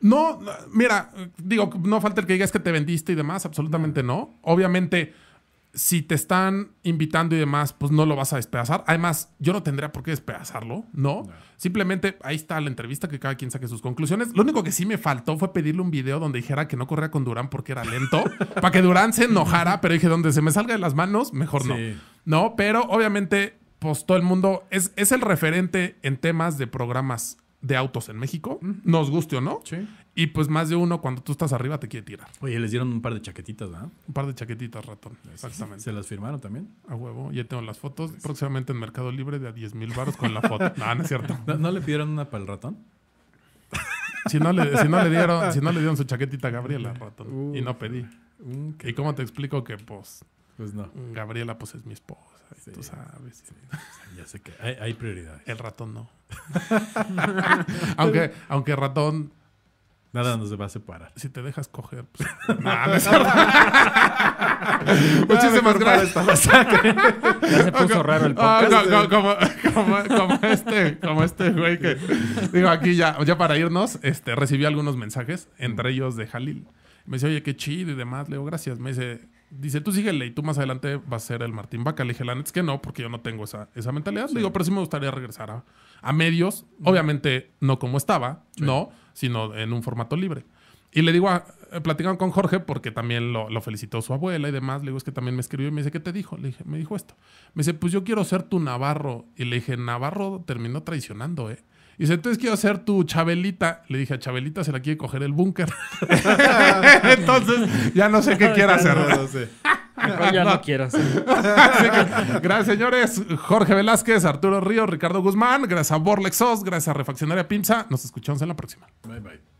No, mira, digo, no falta el que digas que te vendiste y demás, absolutamente no. Obviamente, si te están invitando y demás, pues no lo vas a despedazar. Además, yo no tendría por qué despedazarlo, ¿no? Simplemente ahí está la entrevista, que cada quien saque sus conclusiones. Lo único que sí me faltó fue pedirle un video donde dijera que no corría con Durán porque era lento, para que Durán se enojara, pero dije, donde se me salga de las manos, mejor no. No, pero obviamente, pues todo el mundo es, es el referente en temas de programas de autos en México, nos guste o no. Sí. Y pues más de uno cuando tú estás arriba te quiere tirar. Oye, les dieron un par de chaquetitas, ¿verdad? Un par de chaquetitas, ratón. Exactamente. ¿Se las firmaron también? A huevo. Ya tengo las fotos. Próximamente en Mercado Libre de a 10 mil baros con la foto. no, no es cierto. ¿No, le pidieron una para el ratón? si, no le, dieron, su chaquetita a Gabriela, ratón. y no pedí. ¿Y cómo te explico que pues... Pues no. Gabriela pues es mi esposa. tú sabes. ya sé que hay, hay prioridades. El ratón no. aunque, aunque ratón Nada nos va a separar. Si te dejas coger, pues, Muchísimas gracias. ya se puso raro el ah, podcast. como, este, como este güey que. Digo, aquí ya, ya para irnos, este, recibí algunos mensajes, entre mm. ellos de Jalil. Me dice, oye, qué chido y demás. Le digo, gracias. Me dice, dice, tú síguele y tú más adelante vas a ser el Martín Baca. Le dije, la neta es que no, porque yo no tengo esa, esa mentalidad. Le digo, pero sí me gustaría regresar a, medios. Obviamente, no como estaba, ¿no? sino en un formato libre. Y le digo, a, eh, platicando con Jorge, porque también lo, lo, felicitó su abuela y demás, le digo, es que también me escribió y me dice, ¿qué te dijo? Le dije, me dijo esto. Me dice, pues yo quiero ser tu Navarro. Y le dije, Navarro terminó traicionando, ¿eh? Y dice, entonces quiero hacer tu Chabelita. Le dije, a Chabelita se la quiere coger el búnker. entonces, ya no sé qué quiero hacer. No, ya no, quiero hacer. gracias, señores. Jorge Velázquez, Arturo Río, Ricardo Guzmán. Gracias a Borlexos. Gracias a Refaccionaria Pimsa. Nos escuchamos en la próxima. Bye, bye.